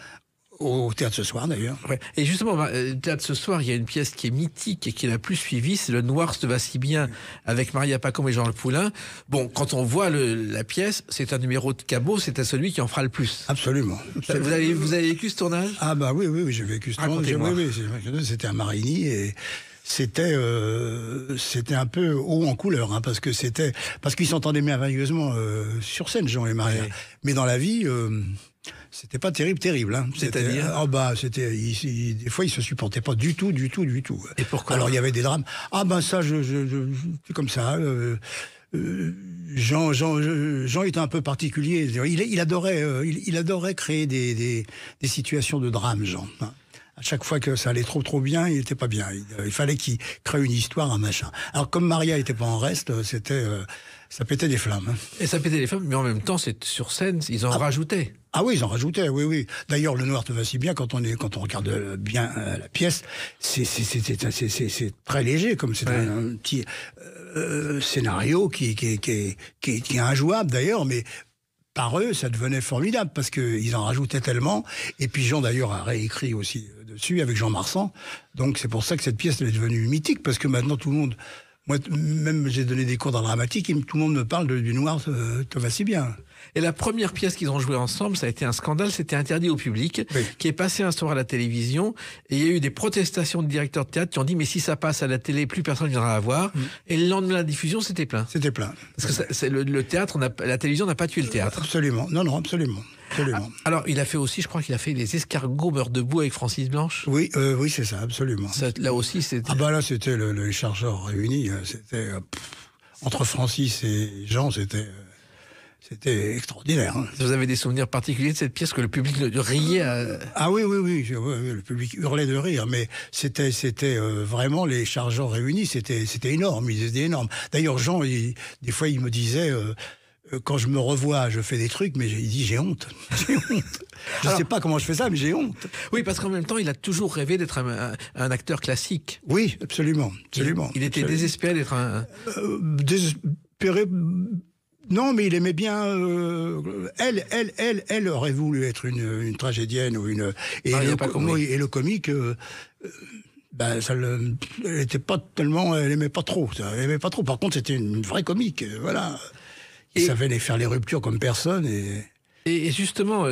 Au théâtre ce soir d'ailleurs. Et justement, au bah, euh, théâtre ce soir, il y a une pièce qui est mythique et qui la plus suivie, c'est le Noir se va si bien » avec Maria Pacôme et Jean Le Poulain. Bon, quand on voit la pièce, c'est un numéro de cabot, à celui qui en fera le plus. Absolument. Vous, avez, avez vécu ce tournage Ah bah oui, oui, oui j'ai vécu ce tournage. Oui, oui, c'était à Marigny et euh, c'était un peu haut en couleur hein, parce que c'était parce qu'ils s'entendaient merveilleusement euh, sur scène Jean et Maria mais dans la vie euh, c'était pas terrible terrible hein. c'est-à-dire ah bah c'était des fois ils se supportaient pas du tout du tout du tout et pourquoi alors il y avait des drames ah ben ça je, comme ça Jean, Jean, Jean était un peu particulier. Il, adorait, créer des, des situations de drame, Jean. Hein à chaque fois que ça allait trop trop bien, il n'était pas bien. Euh, il, fallait qu'il crée une histoire, un machin. Alors comme Maria n'était pas en reste, euh, c'était euh, ça pétait des flammes. Hein. Et ça pétait des flammes, mais en même temps, c'est sur scène, ils en ah. rajoutaient. Ah oui, ils en rajoutaient, oui, oui. D'ailleurs, le noir te va si bien quand on est, quand on regarde bien la pièce, c'est très léger, comme c'est un, petit scénario qui, qui, qui, qui, qui est injouable d'ailleurs, mais par eux, ça devenait formidable parce qu'ils en rajoutaient tellement. Et puis Jean d'ailleurs a réécrit aussi avec Jean Marsan. Donc c'est pour ça que cette pièce est devenue mythique parce que maintenant tout le monde moi, même j'ai donné des cours dans dramatique, et tout le monde me parle du noir, euh, tout va si bien. Et la première pièce qu'ils ont jouée ensemble, ça a été un scandale, c'était interdit au public, qui est passé un soir à la télévision. Et il y a eu des protestations de directeurs de théâtre qui ont dit, mais si ça passe à la télé, plus personne ne viendra la voir. Mm. Et le lendemain de la diffusion, c'était plein. C'était plein. Parce que le, théâtre, on la télévision n'a pas tué le euh, théâtre. Absolument. Non, non, absolument. Absolument. Ah, alors, il a fait aussi, je crois qu'il a fait les escargots beurre debout » avec Francis Blanche. Oui, euh, oui, c'est ça, absolument. là aussi, c'était. Ah bah là, c'était le, les chargeurs réunis. Euh, c'était entre Francis et Jean, c'était. C'était extraordinaire. Hein. Vous avez des souvenirs particuliers de cette pièce que le public riait euh Ah oui, oui, oui, le public hurlait de rire, mais c'était, c'était euh, vraiment les chargeurs réunis, c'était, c'était énorme, ils étaient énormes. D'ailleurs, Jean, des fois, il me disait. Euh, quand je me revois, je fais des trucs, mais il dit j'ai honte. [LAUGHS] J'ai honte. Je ne sais pas comment je fais ça, mais j'ai honte. Oui, parce qu'en même temps, il a toujours rêvé d'être un, acteur classique. Oui, absolument. absolument il, était désespéré d'être un. désespéré non, mais il aimait bien. Euh, elle, elle, elle, elle aurait voulu être une, tragédienne ou une. Et, le, comique. Euh, euh, ben, ça elle était pas tellement, elle aimait pas trop, ça, elle aimait pas trop. Par contre, c'était une vraie comique, voilà. Il et... savait faire les ruptures comme personne et. justement,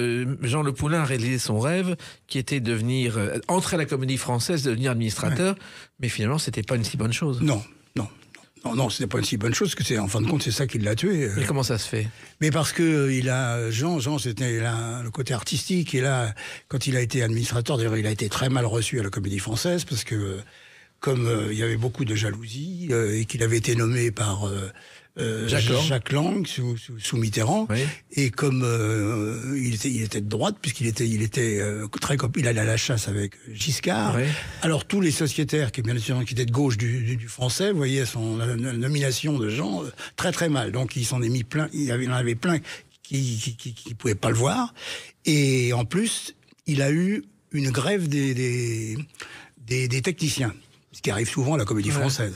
Jean Le Poulain a réalisé son rêve, qui était de devenir, entrer à la comédie française, devenir administrateur, mais finalement, c'était pas une si bonne chose. Non, non, oh non, ce n'est pas une si bonne chose, que c'est en fin de compte, c'est ça qui l'a tué. Euh. Mais comment ça se fait Mais parce que euh, il a euh, Jean, Jean, c'était le côté artistique. Et là, quand il a été administrateur, il a été très mal reçu à la Comédie Française parce que comme il y avait beaucoup de jalousie et qu'il avait été nommé par euh, Jacques, Lang. sous, Mitterrand. Et comme euh, il, était, de droite, puisqu'il était, il était euh, il allait à la chasse avec Giscard. Alors tous les sociétaires qui, bien sûr, qui étaient de gauche du, français, voyaient son nomination de gens très très mal. Donc il s'en est mis plein, il, en avait plein qui ne pouvaient pas le voir. Et en plus, il a eu une grève des, des, techniciens, ce qui arrive souvent à la comédie française.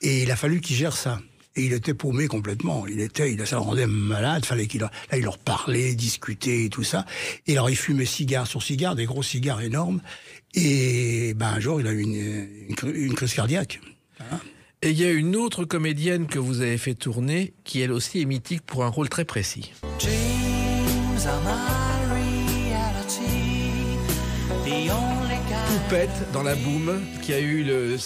Et il a fallu qu'il gère ça. Et il était paumé complètement. Il était, il, ça le rendait malade. Fallait qu'il, là, il leur parlait, discutait et tout ça. Et alors, il fumait cigare sur cigare, des gros cigares énormes. Et ben, un jour, il a eu une, une, crise cardiaque. Hein. Et il y a une autre comédienne que vous avez fait tourner, qui elle aussi est mythique pour un rôle très précis. dans la Boom, qui a eu le,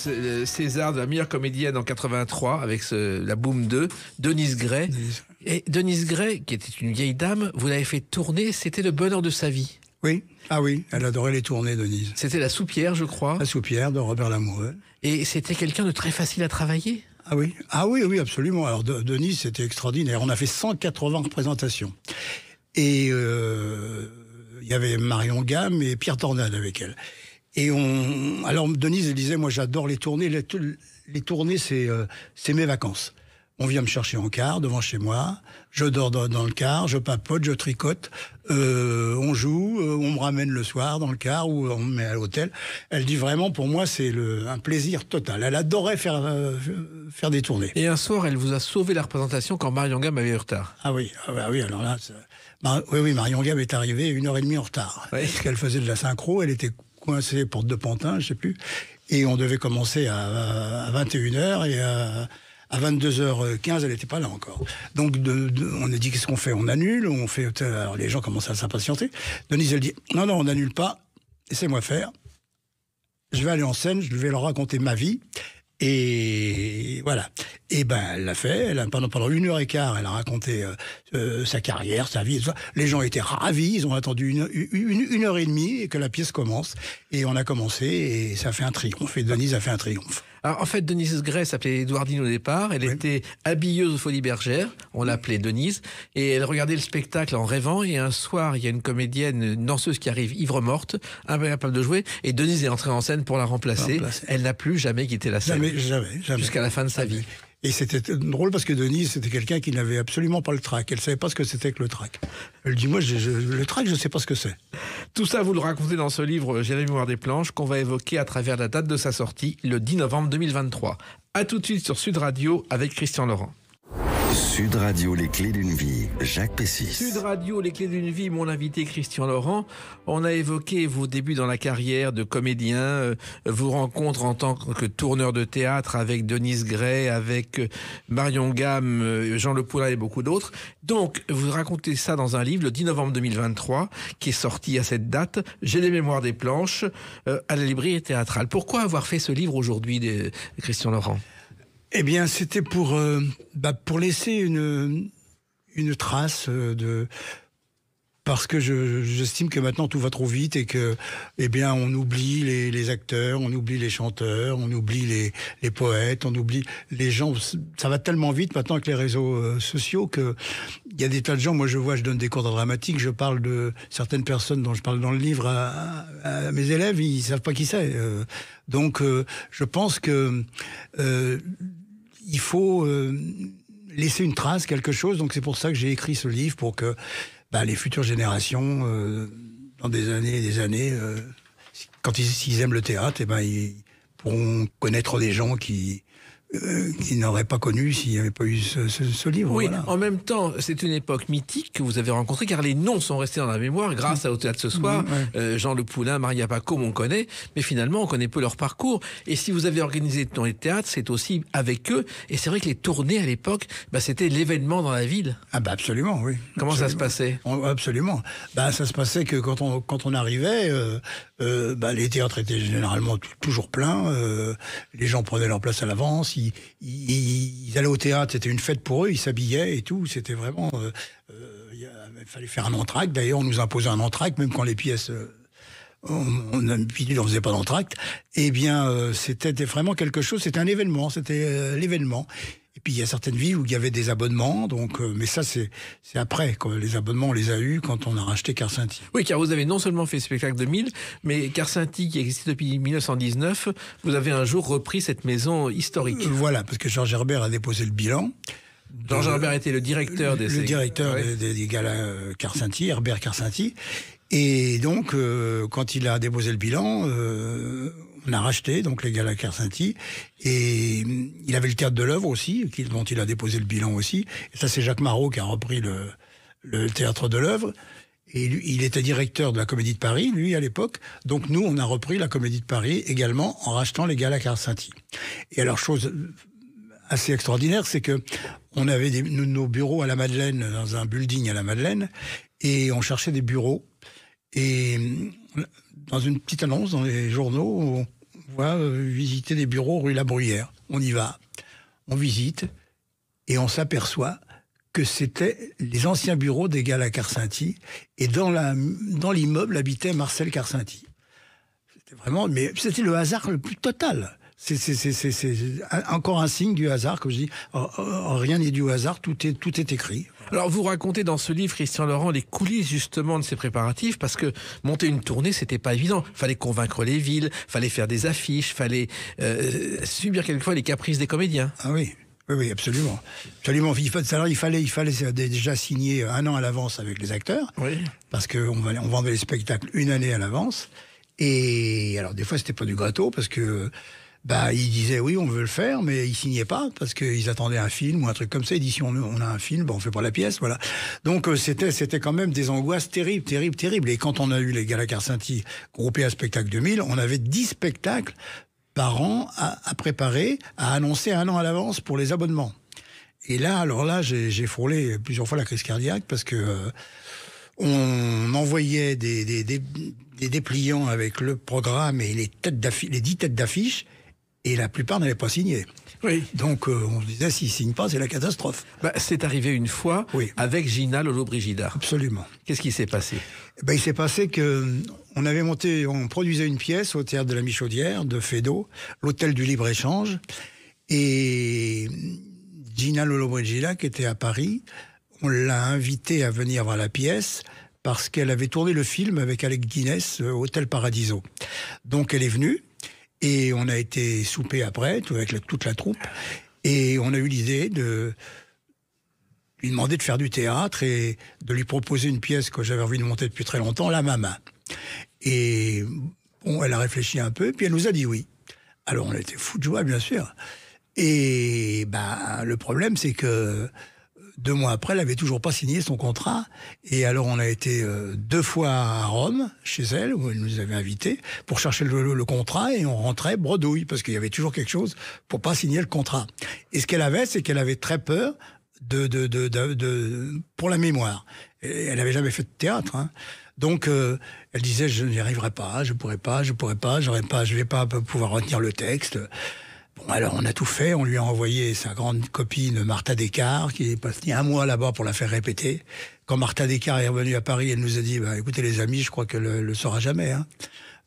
César de la meilleure comédienne en 83 avec la Boom 2, Denise Gray. Et Denise Gray, qui était une vieille dame, vous l'avez fait tourner, c'était le bonheur de sa vie. Oui, ah oui, elle adorait les tournées, Denise. C'était La Soupière, je crois. La Soupière de Robert Lamoureux. Et c'était quelqu'un de très facile à travailler ah oui, ah oui, oui, absolument. Alors, Denise, c'était extraordinaire. On a fait 180 représentations. Et euh, il y avait Marion Gamme et Pierre Tornade avec elle. Et on, alors Denise disait, moi j'adore les tournées. Les, tournées, c'est euh, c'est mes vacances. On vient me chercher en car devant chez moi. Je dors dans, le car, je papote, je tricote. Euh, on joue, euh, on me ramène le soir dans le car ou on me met à l'hôtel. Elle dit vraiment, pour moi, c'est un plaisir total. Elle adorait faire, faire des tournées. Et un soir, elle vous a sauvé la représentation quand Marion Gamme avait eu retard. Ah oui, ah bah oui, alors là, oui, oui, Marion Gamme est arrivée une heure et demie en retard. Parce qu'elle faisait de la synchro, elle était c'est porte de Pantin, je sais plus. Et on devait commencer à, 21h et à, 22h15, elle n'était pas là encore. Donc, de, on a dit qu'est-ce qu'on fait On annule On fait Alors, les gens commençaient à s'impatienter. Denise, elle dit non, non, on n'annule pas. Laissez-moi faire. Je vais aller en scène. Je vais leur raconter ma vie. Et voilà. Et ben, elle l'a fait. Elle a, pendant, pendant une heure et quart, elle a raconté euh, euh, sa carrière, sa vie. Les gens étaient ravis. Ils ont attendu une, heure et demie que la pièce commence. Et on a commencé. Et ça fait un triomphe. Et Denise a fait un triomphe. Alors, en fait, Denise Gray s'appelait Edouardine au départ. Elle était habilleuse aux folie Bergères. On l'appelait Denise. Et elle regardait le spectacle en rêvant. Et un soir, il y a une comédienne, une danseuse qui arrive ivre-morte, incapable de jouer. Et Denise est entrée en scène pour la remplacer. Elle n'a plus jamais quitté la scène. Jamais, jamais, Jusqu'à la fin de sa vie. Et c'était drôle parce que Denise, c'était quelqu'un qui n'avait absolument pas le trac. Elle savait pas ce que c'était que le trac. Elle dit Moi, le trac, je ne sais pas ce que c'est. Tout ça, vous le racontez dans ce livre J'ai la mémoire des planches, qu'on va évoquer à travers la date de sa sortie, le 10 novembre 2023. A tout de suite sur Sud Radio avec Christian Laurent. Sud Radio, les clés d'une vie, Jacques Pessis. Sud Radio, les clés d'une vie, mon invité Christian Laurent. On a évoqué vos débuts dans la carrière de comédien, euh, vos rencontres en tant que tourneur de théâtre avec Denise Gray, avec euh, Marion Gamme, euh, Jean Le Poulain et beaucoup d'autres. Donc, vous racontez ça dans un livre, le 10 novembre 2023, qui est sorti à cette date, J'ai les mémoires des planches, à la librairie théâtrale. Pourquoi avoir fait ce livre aujourd'hui, Christian Laurent eh bien, c'était pour, euh, bah, pour laisser une, une trace euh, de parce que j'estime que maintenant tout va trop vite et que, eh bien, on oublie les, les acteurs, on oublie les chanteurs, on oublie les, les, poètes, on oublie les gens. Ça va tellement vite maintenant avec les réseaux euh, sociaux que il y a des tas de gens. Moi, je vois, je donne des cours de dramatique, je parle de certaines personnes dont je parle dans le livre à, mes élèves, ils savent pas qui c'est. donc, je pense que il faut euh, laisser une trace, quelque chose. Donc c'est pour ça que j'ai écrit ce livre pour que bah, les futures générations, euh, dans des années et des années, euh, quand ils, ils, aiment le théâtre, et eh ben, ils pourront connaître des gens qui, qu'ils euh, n'auraient n'aurait pas connu s'il n'y avait pas eu ce, livre. Oui, en même temps, c'est une époque mythique que vous avez rencontrée, car les noms sont restés dans la mémoire grâce à mm. Au de ce soir, mm, euh, Jean Le Poulain, Maria Paco, on connaît, mais finalement, on connaît peu leur parcours. Et si vous avez organisé dans les théâtres, c'est aussi avec eux. Et c'est vrai que les tournées à l'époque, bah, c'était l'événement dans la ville. Ah bah absolument, oui. Comment ça se passait Absolument. Bah, ça se passait que quand on, quand on arrivait, euh, bah, les théâtres étaient généralement toujours pleins, les gens prenaient leur place à l'avance, ils, allaient au théâtre, c'était une fête pour eux, ils s'habillaient et tout. C'était vraiment. Euh, euh, il fallait faire un entracte. D'ailleurs, on nous imposait un entracte, même quand les pièces euh, on n'en on, faisait pas d'entracte, eh bien c'était vraiment quelque chose, c'était un événement, c'était l'événement. Et puis il y a certaines villes où il y avait des abonnements, donc euh, mais ça c'est c'est après quand Les abonnements on les a eus quand on a racheté Carcinti. Oui, car vous avez non seulement fait Spectacle 2000, mais Carcinti qui existait depuis 1919, vous avez un jour repris cette maison historique. Euh, voilà, parce que Georges Herbert a déposé le bilan. Georges euh, Herbert était le directeur des le directeur des, galas Carcinti, Herbert Carcinti, et donc, quand il a déposé le bilan, on a racheté donc les à Kersinti et il avait le théâtre de l'œuvre aussi, dont il a déposé le bilan aussi. Et ça, c'est Jacques Marot qui a repris le, le théâtre de l'œuvre. Et il était directeur de la Comédie de Paris, lui, à l'époque. Donc nous, on a repris la Comédie de Paris également en rachetant les à Kersinti. Et alors, chose assez extraordinaire, c'est que on avait nos bureaux à la Madeleine, dans un building à la Madeleine, et on cherchait des bureaux. Et dans une petite annonce dans les journaux, euh, visiter des bureaux rue La Bruyère. On y va, on visite et on s'aperçoit que c'était les anciens bureaux des gars à et dans l'immeuble habitait Marcel Carcenti. C'était vraiment mais c'était le hasard le plus total. C'est encore un signe du hasard, comme je dis. Oh, oh, oh, rien n'est du hasard, tout est écrit. Alors vous racontez dans ce livre, Christian Laurent, les coulisses justement de ces préparatifs, parce que monter une tournée, c'était pas évident. Il Fallait convaincre les villes, fallait faire des affiches, fallait euh, subir quelquefois les caprices des comédiens. Ah oui. Oui, oui, absolument. Absolument. Il alors, il fallait, il fallait euh, déjà signer un an à l'avance avec les acteurs. Oui. Parce qu'on vendait les spectacles une année à l'avance. Et alors, des fois, c'était pas du gâteau parce que bah, ils disaient oui, on veut le faire, mais ils signaient pas parce qu'ils attendaient un film ou un truc comme ça. Ils disaient si on, a un film, bah, on fait pas la pièce, voilà. Donc euh, c'était c'était quand même des angoisses terribles, terribles, terribles. Et quand on a eu les Gala Carcinti groupés à spectacle 2000, on avait 10 spectacles par an à, préparer, à annoncer un an à l'avance pour les abonnements. Et là, alors là, j'ai frôlé plusieurs fois la crise cardiaque parce que euh, on envoyait des, des, des, dépliants avec le programme et les, têtes les 10 têtes d'affiche et la plupart n'avaient pas signé. Oui. Donc euh, on se disait, s'ils ne signent pas, c'est la catastrophe. Bah, c'est arrivé une fois avec Gina Lollobrigida. Absolument. Qu'est-ce qui s'est passé eh ben, Il s'est passé que on avait monté, on produisait une pièce au théâtre de la Michaudière, de Fédot, l'hôtel du libre-échange. Et Gina Lollobrigida, qui était à Paris, on l'a invitée à venir voir la pièce parce qu'elle avait tourné le film avec Alec Guinness, euh, Hôtel Paradiso. Donc elle est venue. Et on a été souper après, avec toute la troupe. Et on a eu l'idée de lui demander de faire du théâtre et de lui proposer une pièce que j'avais envie de monter depuis très longtemps, La Mama Et bon, elle a réfléchi un peu, puis elle nous a dit oui. Alors on était fous de joie, bien sûr. Et ben, le problème, c'est que deux mois après, elle avait toujours pas signé son contrat. Et alors, on a été euh, deux fois à Rome, chez elle, où elle nous avait invité, pour chercher le, contrat. Et on rentrait bredouille, parce qu'il y avait toujours quelque chose pour pas signer le contrat. Et ce qu'elle avait, c'est qu'elle avait très peur de, de, de, de, pour la mémoire. Elle n'avait jamais fait de théâtre. Hein. Donc, euh, elle disait, je n'y arriverai pas, je ne pourrai pas, je ne pourrai pas, j'aurais pas, je vais pas pouvoir retenir le texte. Bon, alors on a tout fait, on lui a envoyé sa grande copine Martha Descartes, qui est passée un mois là-bas pour la faire répéter. Quand Martha Descartes est revenue à Paris, elle nous a dit, bah, écoutez les amis, je crois qu'elle ne euh, le saura jamais. Hein.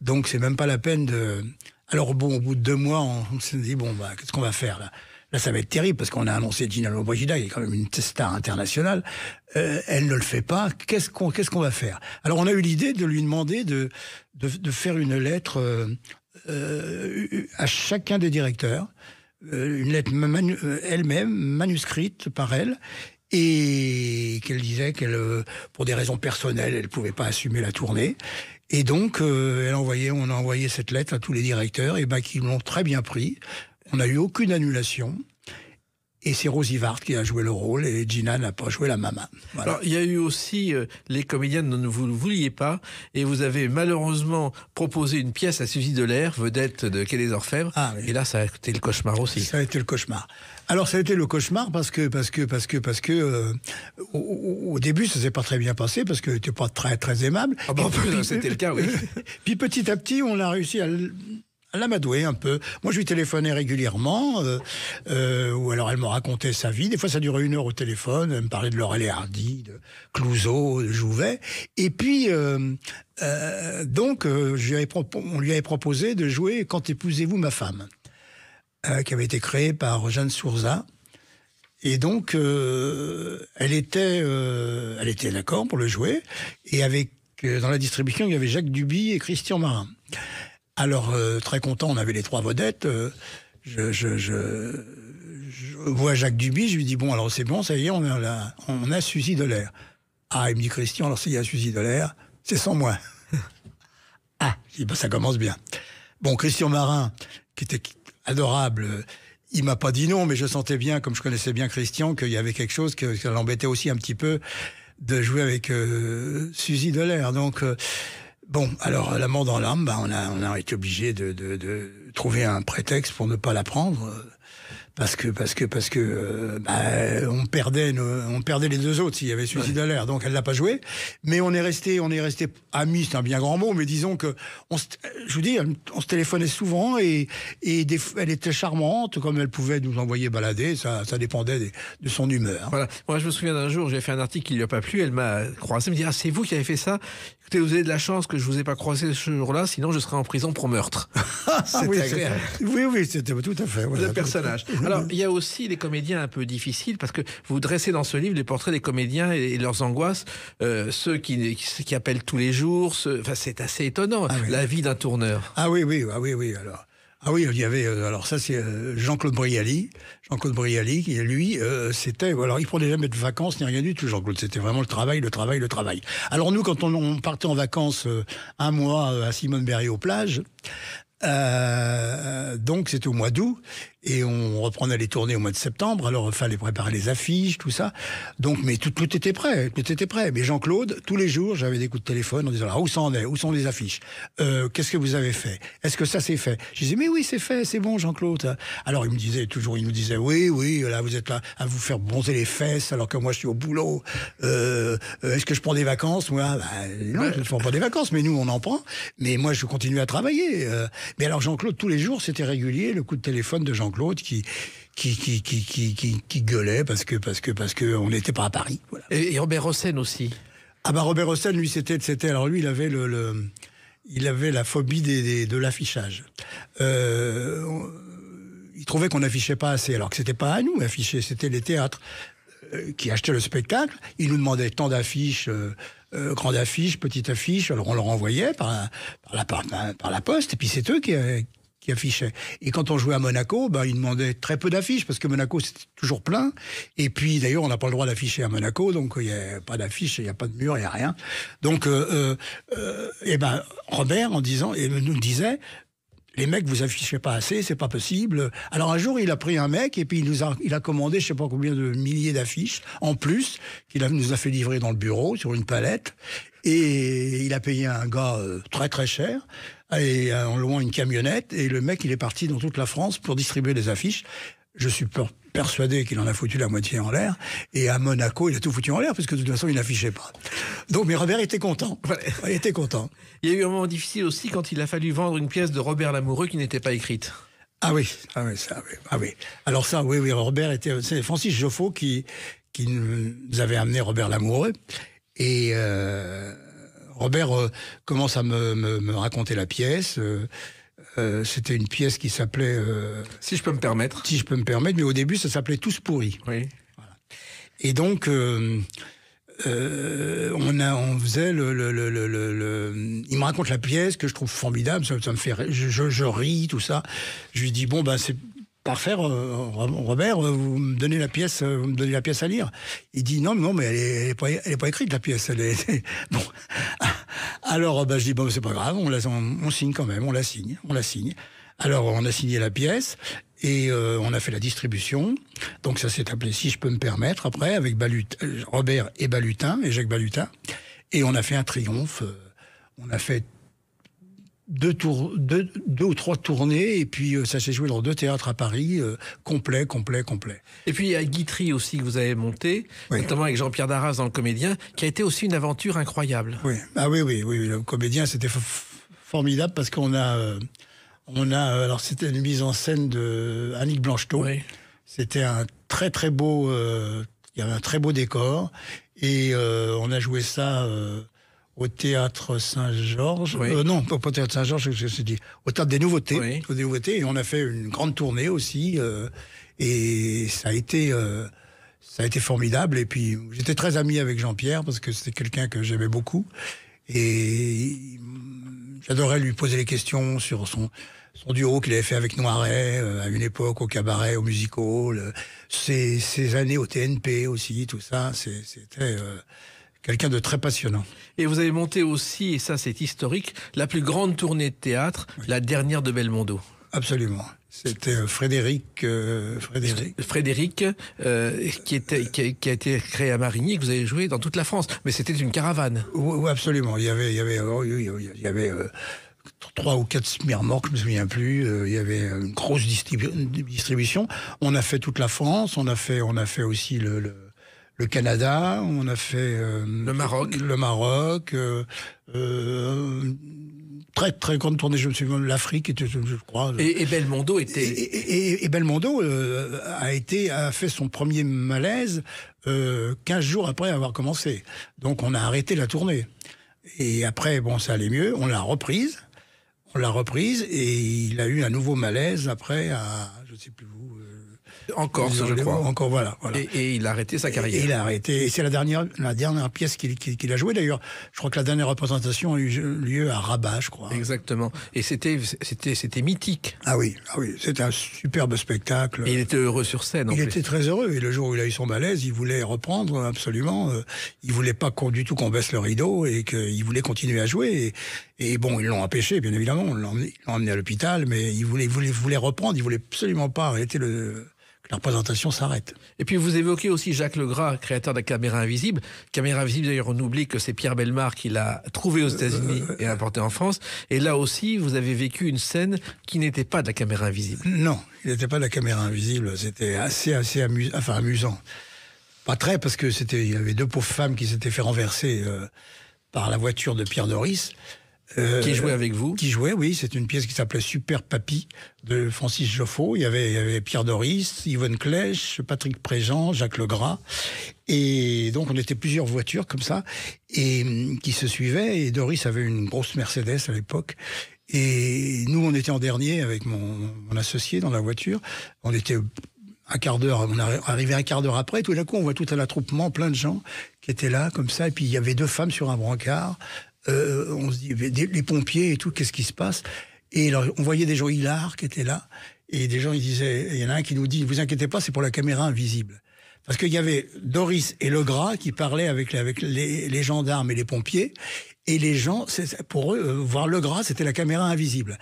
Donc c'est même pas la peine de... Alors bon, au bout de deux mois, on, s'est dit, bon, bah, qu'est-ce qu'on va faire là Là, ça va être terrible parce qu'on a annoncé Gina Lombogida, qui est quand même une star internationale. Euh, elle ne le fait pas. Qu'est-ce qu'on qu'est-ce va faire Alors, on a eu l'idée de lui demander de, de, faire une lettre euh, euh, à chacun des directeurs, euh, une lettre euh, elle-même, manuscrite par elle, et qu'elle disait qu'elle, pour des raisons personnelles, elle ne pouvait pas assumer la tournée. Et donc, elle envoyait, on a envoyé cette lettre à tous les directeurs, et ben qui l'ont très bien pris. On n'a eu aucune annulation. Et c'est Vart qui a joué le rôle et Gina n'a pas joué la maman. Alors, il y a eu aussi euh, Les comédiennes dont vous ne vouliez pas et vous avez malheureusement proposé une pièce à Suzy Delair, vedette de Quai des Orfèvres. Ah, Et là, ça a été le cauchemar aussi. Ça a été le cauchemar. Alors, ça a été le cauchemar parce que, parce que, parce que, parce que, euh, au, début, ça s'est pas très bien passé parce que tu pas très, très aimable. Ah bah, hein, c'était le cas, oui. [LAUGHS] Puis petit à petit, on a réussi à elle m'a doué un peu. Moi, je lui téléphonais régulièrement, euh, euh, ou alors elle me racontait sa vie. Des fois, ça durait une heure au téléphone. Elle me parlait de Laurel et Hardy, de Clouseau, de Jouvet. Et puis, euh, donc, je on lui avait proposé de jouer Quand épousez-vous ma femme, qui avait été créée par Jeanne Sourza. Et donc, elle était, elle était d'accord pour le jouer. Et avec, dans la distribution, il y avait Jacques Duby et Christian Marin. Alors, euh, très content, on avait les trois vedettes. Euh, je, vois Jacques Duby, je lui dis Bon, alors c'est bon, ça y est, on a, on a Suzy l'air. Ah, il me dit Christian, alors s'il y a Suzy l'air c'est sans moi. [LAUGHS] ah, dis bah, Ça commence bien. Bon, Christian Marin, qui était adorable, euh, il m'a pas dit non, mais je sentais bien, comme je connaissais bien Christian, qu'il y avait quelque chose, qui l'embêtait aussi un petit peu de jouer avec Susie Suzy l'air Donc, Bon, alors la mort dans l'âme, bah, on, a, on a été obligé de, de, de, trouver un prétexte pour ne pas la prendre parce que parce que parce que euh, bah, on perdait on perdait les deux autres s'il y avait suicide à l'air donc elle l'a pas joué mais on est resté on est resté amis c'est un bien grand mot mais disons que je vous dis on se téléphonait souvent et et elle était charmante comme elle pouvait nous envoyer balader ça ça dépendait de son humeur voilà moi je me souviens d'un jour j'ai fait un article qui lui a pas plu elle m'a croisé elle me dit ah c'est vous qui avez fait ça écoutez vous avez de la chance que je vous ai pas croisé ce jour-là sinon je serais en prison pour meurtre [LAUGHS] c'était oui, oui oui c'était tout à fait voilà, un personnage Mmh. Alors, il y a aussi les comédiens un peu difficiles, parce que vous dressez dans ce livre les portraits des comédiens et, leurs angoisses, euh, ceux qui, qui, appellent tous les jours, enfin, c'est assez étonnant, ah la vie d'un tourneur. Ah oui, oui, ah oui, oui, alors. Ah oui, il y avait euh, alors ça c'est euh, Jean-Claude Brialy, Jean-Claude Brialy qui lui c'était alors il prenait jamais de vacances a rien du tout Jean-Claude, c'était vraiment le travail, le travail, le travail. Alors nous quand on, partait en vacances un mois à Simone Berry aux plages, donc c'était au mois d'août et on reprenait les tournées au mois de septembre, alors il fallait préparer les affiches, tout ça. Donc, mais tout, tout était prêt, tout était prêt. Mais Jean-Claude, tous les jours, j'avais des coups de téléphone en disant, là, ah, où ça est Où sont les affiches euh, Qu'est-ce que vous avez fait Est-ce que ça s'est fait Je disais, mais oui, c'est fait, c'est bon, Jean-Claude. Alors, il me disait toujours, il nous disait, oui, oui, là, vous êtes là à vous faire bronzer les fesses, alors que moi, je suis au boulot. Euh, euh, est-ce que je prends des vacances Moi, bah, non, je ne prends pas des vacances, mais nous, on en prend. Mais moi, je continue à travailler. mais alors, Jean-Claude, tous les jours, c'était régulier, le coup de téléphone de jean Jean-Claude qui, qui, qui, qui, qui, gueulait parce que parce que parce que on n'était pas à Paris. Et, Robert Rossen aussi. Ah bah Robert Rossen, lui c'était c'était alors lui il avait le, il avait la phobie des, de l'affichage. Euh, il trouvait qu'on n'affichait pas assez, alors que c'était pas à nous d'afficher. c'était les théâtres euh, qui achetaient le spectacle. Ils nous demandaient tant d'affiches. Euh, euh affiches, grande affiche, petite affiche. Alors on leur envoyait par, par, la, par la poste, et puis c'est eux qui, qui affichaient. Et quand on jouait à Monaco, il ben, ils demandaient très peu d'affiches parce que Monaco c'était toujours plein. Et puis d'ailleurs, on n'a pas le droit d'afficher à Monaco, donc il euh, n'y a pas d'affiches, il n'y a pas de mur, il n'y a rien. Donc, et euh, euh, eh ben Robert, en disant, et nous disait. Les mecs, vous affichez pas assez, c'est pas possible. Alors un jour, il a pris un mec et puis il nous a, il a commandé, je sais pas combien de milliers d'affiches en plus qu'il nous a fait livrer dans le bureau sur une palette et il a payé un gars très très cher et en louant une camionnette. Et le mec, il est parti dans toute la France pour distribuer des affiches. Je suis persuadé qu'il en a foutu la moitié en l'air. Et à Monaco, il a tout foutu en l'air, parce que de toute façon, il n'affichait pas. Donc, mais Robert était content. Il était content. Il y a eu un moment difficile aussi quand il a fallu vendre une pièce de Robert Lamoureux qui n'était pas écrite. Ah oui, ah oui, ça, oui. Ah oui. Alors ça, oui, oui, Robert était... C'est Francis Joffo qui, qui nous avait amené Robert Lamoureux. Et... Euh, Robert euh, commence à me, raconter la pièce. Euh, euh, c'était une pièce qui s'appelait. si je peux me permettre. Si je peux me permettre, mais au début, ça s'appelait Tous pourris. Et donc. on, a, on faisait le, Il me raconte la pièce que je trouve formidable, ça, me fait. je, ris, tout ça. Je lui dis bon, ben, c'est « Parfait, euh, Robert, euh, vous me donnez la pièce, euh, vous la pièce à lire. Il dit non, non, mais elle est, pas, écrite la pièce. [LAUGHS] [LAUGHS] alors bah, je dis bon, c'est pas grave, on, on, signe quand même, on la signe, on la signe. Alors on a signé la pièce et on a fait la distribution. Donc ça s'est appelé, si je peux me permettre, après avec Balut, Robert et Balutin et Jacques Balutin, et on a fait un triomphe. On a fait deux, tours, deux, ou trois tournées, et puis euh, ça s'est joué dans deux théâtres à Paris, euh, complet, complet, complet. Et puis il y a Guitry aussi que vous avez monté, notamment avec Jean-Pierre Darras dans Le Comédien, qui a été aussi une aventure incroyable. Oui, ah oui, oui, oui, Le Comédien, c'était formidable parce qu'on a, euh, on a, alors c'était une mise en scène de Annick Blanchetot. C'était un très très beau, il y avait un très beau décor, et on a joué ça au théâtre Saint-Georges. Euh, non, pas au théâtre Saint-Georges, je, suis dit Au théâtre des nouveautés. Des nouveautés. Et on a fait une grande tournée aussi. Euh, et ça a été. Euh, ça a été formidable et puis j'étais très ami avec Jean-Pierre parce que c'était quelqu'un que j'aimais beaucoup et j'adorais lui poser les questions sur son, son duo qu'il avait fait avec Noiret à une époque au cabaret, au musical, ses, années au TNP aussi, tout ça, c'était quelqu'un de très passionnant. Et vous avez monté aussi, et ça c'est historique, la plus grande tournée de théâtre, la dernière de Belmondo. Absolument. C'était euh, Frédéric, euh, Frédéric. Frédéric, euh, qui, était, qui a, été créé à Marigny, que vous avez joué dans toute la France. Mais c'était une caravane. Oui, absolument. Il y avait, il y avait, oh, il y avait trois ou quatre smirmorques, je me souviens plus. il y avait une grosse distribution. On a fait toute la France. On a fait, on a fait aussi le le Canada, on a fait euh, le Maroc, le Maroc, euh, euh, très très grande tournée. Je me souviens l'Afrique je crois. Et, Belmondo était. Et, Belmondo a été a fait son premier malaise 15 jours après avoir commencé. Donc on a arrêté la tournée. Et après, bon, ça allait mieux. On l'a reprise. On l'a reprise et il a eu un nouveau malaise après à, je sais plus où, encore, je crois. Encore, voilà. voilà. Et, il a arrêté sa carrière. il a arrêté. Et c'est la dernière, la dernière pièce qu'il a jouée d'ailleurs. Je crois que la dernière représentation a eu lieu à Rabat, je crois. Exactement. Et c'était c'était mythique. Ah oui, ah oui, c'était un superbe spectacle. Et il était heureux sur scène. En il était très heureux. Et le jour où il a eu son malaise, il voulait reprendre absolument. Euh, il voulait pas du tout qu'on baisse le rideau et qu'il voulait continuer à jouer. Et, bon, ils l'ont empêché, bien évidemment. Ils l'ont emmené, à l'hôpital, mais il voulait, il voulait, il voulait reprendre. Il voulait absolument pas arrêter le la représentation s'arrête. Et puis vous évoquez aussi Jacques Legras, créateur de la caméra invisible. Caméra invisible, d'ailleurs, on oublie que c'est Pierre Belmar qui l'a trouvé aux États-Unis euh, et importé en France. Et là aussi, vous avez vécu une scène qui n'était pas de la caméra invisible. Non, il n'était pas de la caméra invisible. C'était assez, assez amusant. Pas très, parce que c'était, y avait deux pauvres femmes qui s'étaient fait renverser euh, par la voiture de Pierre Doris. Euh, qui jouait avec vous Qui jouait, oui. C'est une pièce qui s'appelait Super Papy de Francis Joffo. Il y avait, il y avait Pierre Doris, Yvonne Clèche, Patrick Préjean, Jacques Legras. Et donc, on était plusieurs voitures comme ça, et hum, qui se suivaient. Et Doris avait une grosse Mercedes à l'époque. Et nous, on était en dernier avec mon, mon associé dans la voiture. On était un quart d'heure, on arrivait un quart d'heure après, tout d'un coup, on voit tout un attroupement, plein de gens qui étaient là, comme ça, et puis il y avait deux femmes sur un brancard, euh, on se dit, les pompiers et tout, qu'est-ce qui se passe Et on voyait des gens hilares qui étaient là, et des gens, ils disaient, il y en a un qui nous dit, ne vous inquiétez pas, c'est pour la caméra invisible. Parce qu'il y avait Doris et Legras qui parlaient avec, les, les gendarmes et les pompiers, et les gens, pour eux, euh, voir Legras, c'était la caméra invisible.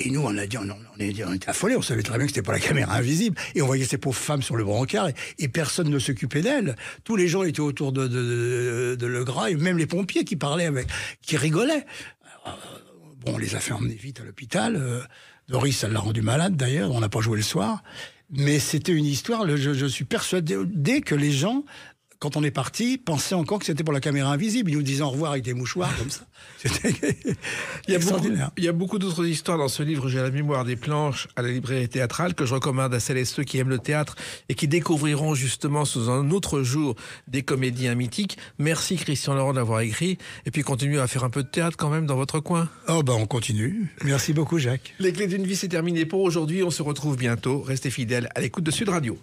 Et nous, on a dit, on, on, était affolés, on savait très bien que c'était pas la caméra invisible. Et on voyait ces pauvres femmes sur le brancard et, personne ne s'occupait d'elles. Tous les gens étaient autour de, de, de, et même les pompiers qui parlaient avec, qui rigolaient. Euh, bon, on les a fait emmener vite à l'hôpital. Euh, Doris, ça l'a rendu malade d'ailleurs, on n'a pas joué le soir. Mais c'était une histoire, je, je suis persuadé que les gens quand on est parti, pensait encore que c'était pour la caméra invisible. Ils nous disaient au revoir avec des mouchoirs comme ça. [LAUGHS] il, y il y a beaucoup d'autres histoires dans ce livre. J'ai la mémoire des planches à la librairie théâtrale que je recommande à celles et ceux qui aiment le théâtre et qui découvriront justement sous un autre jour des comédiens mythiques. Merci Christian Laurent d'avoir écrit et puis continuez à faire un peu de théâtre quand même dans votre coin. Oh ben on continue. Merci beaucoup Jacques. Les clés d'une vie c'est terminé pour aujourd'hui. On se retrouve bientôt. Restez fidèles à l'écoute de Sud Radio.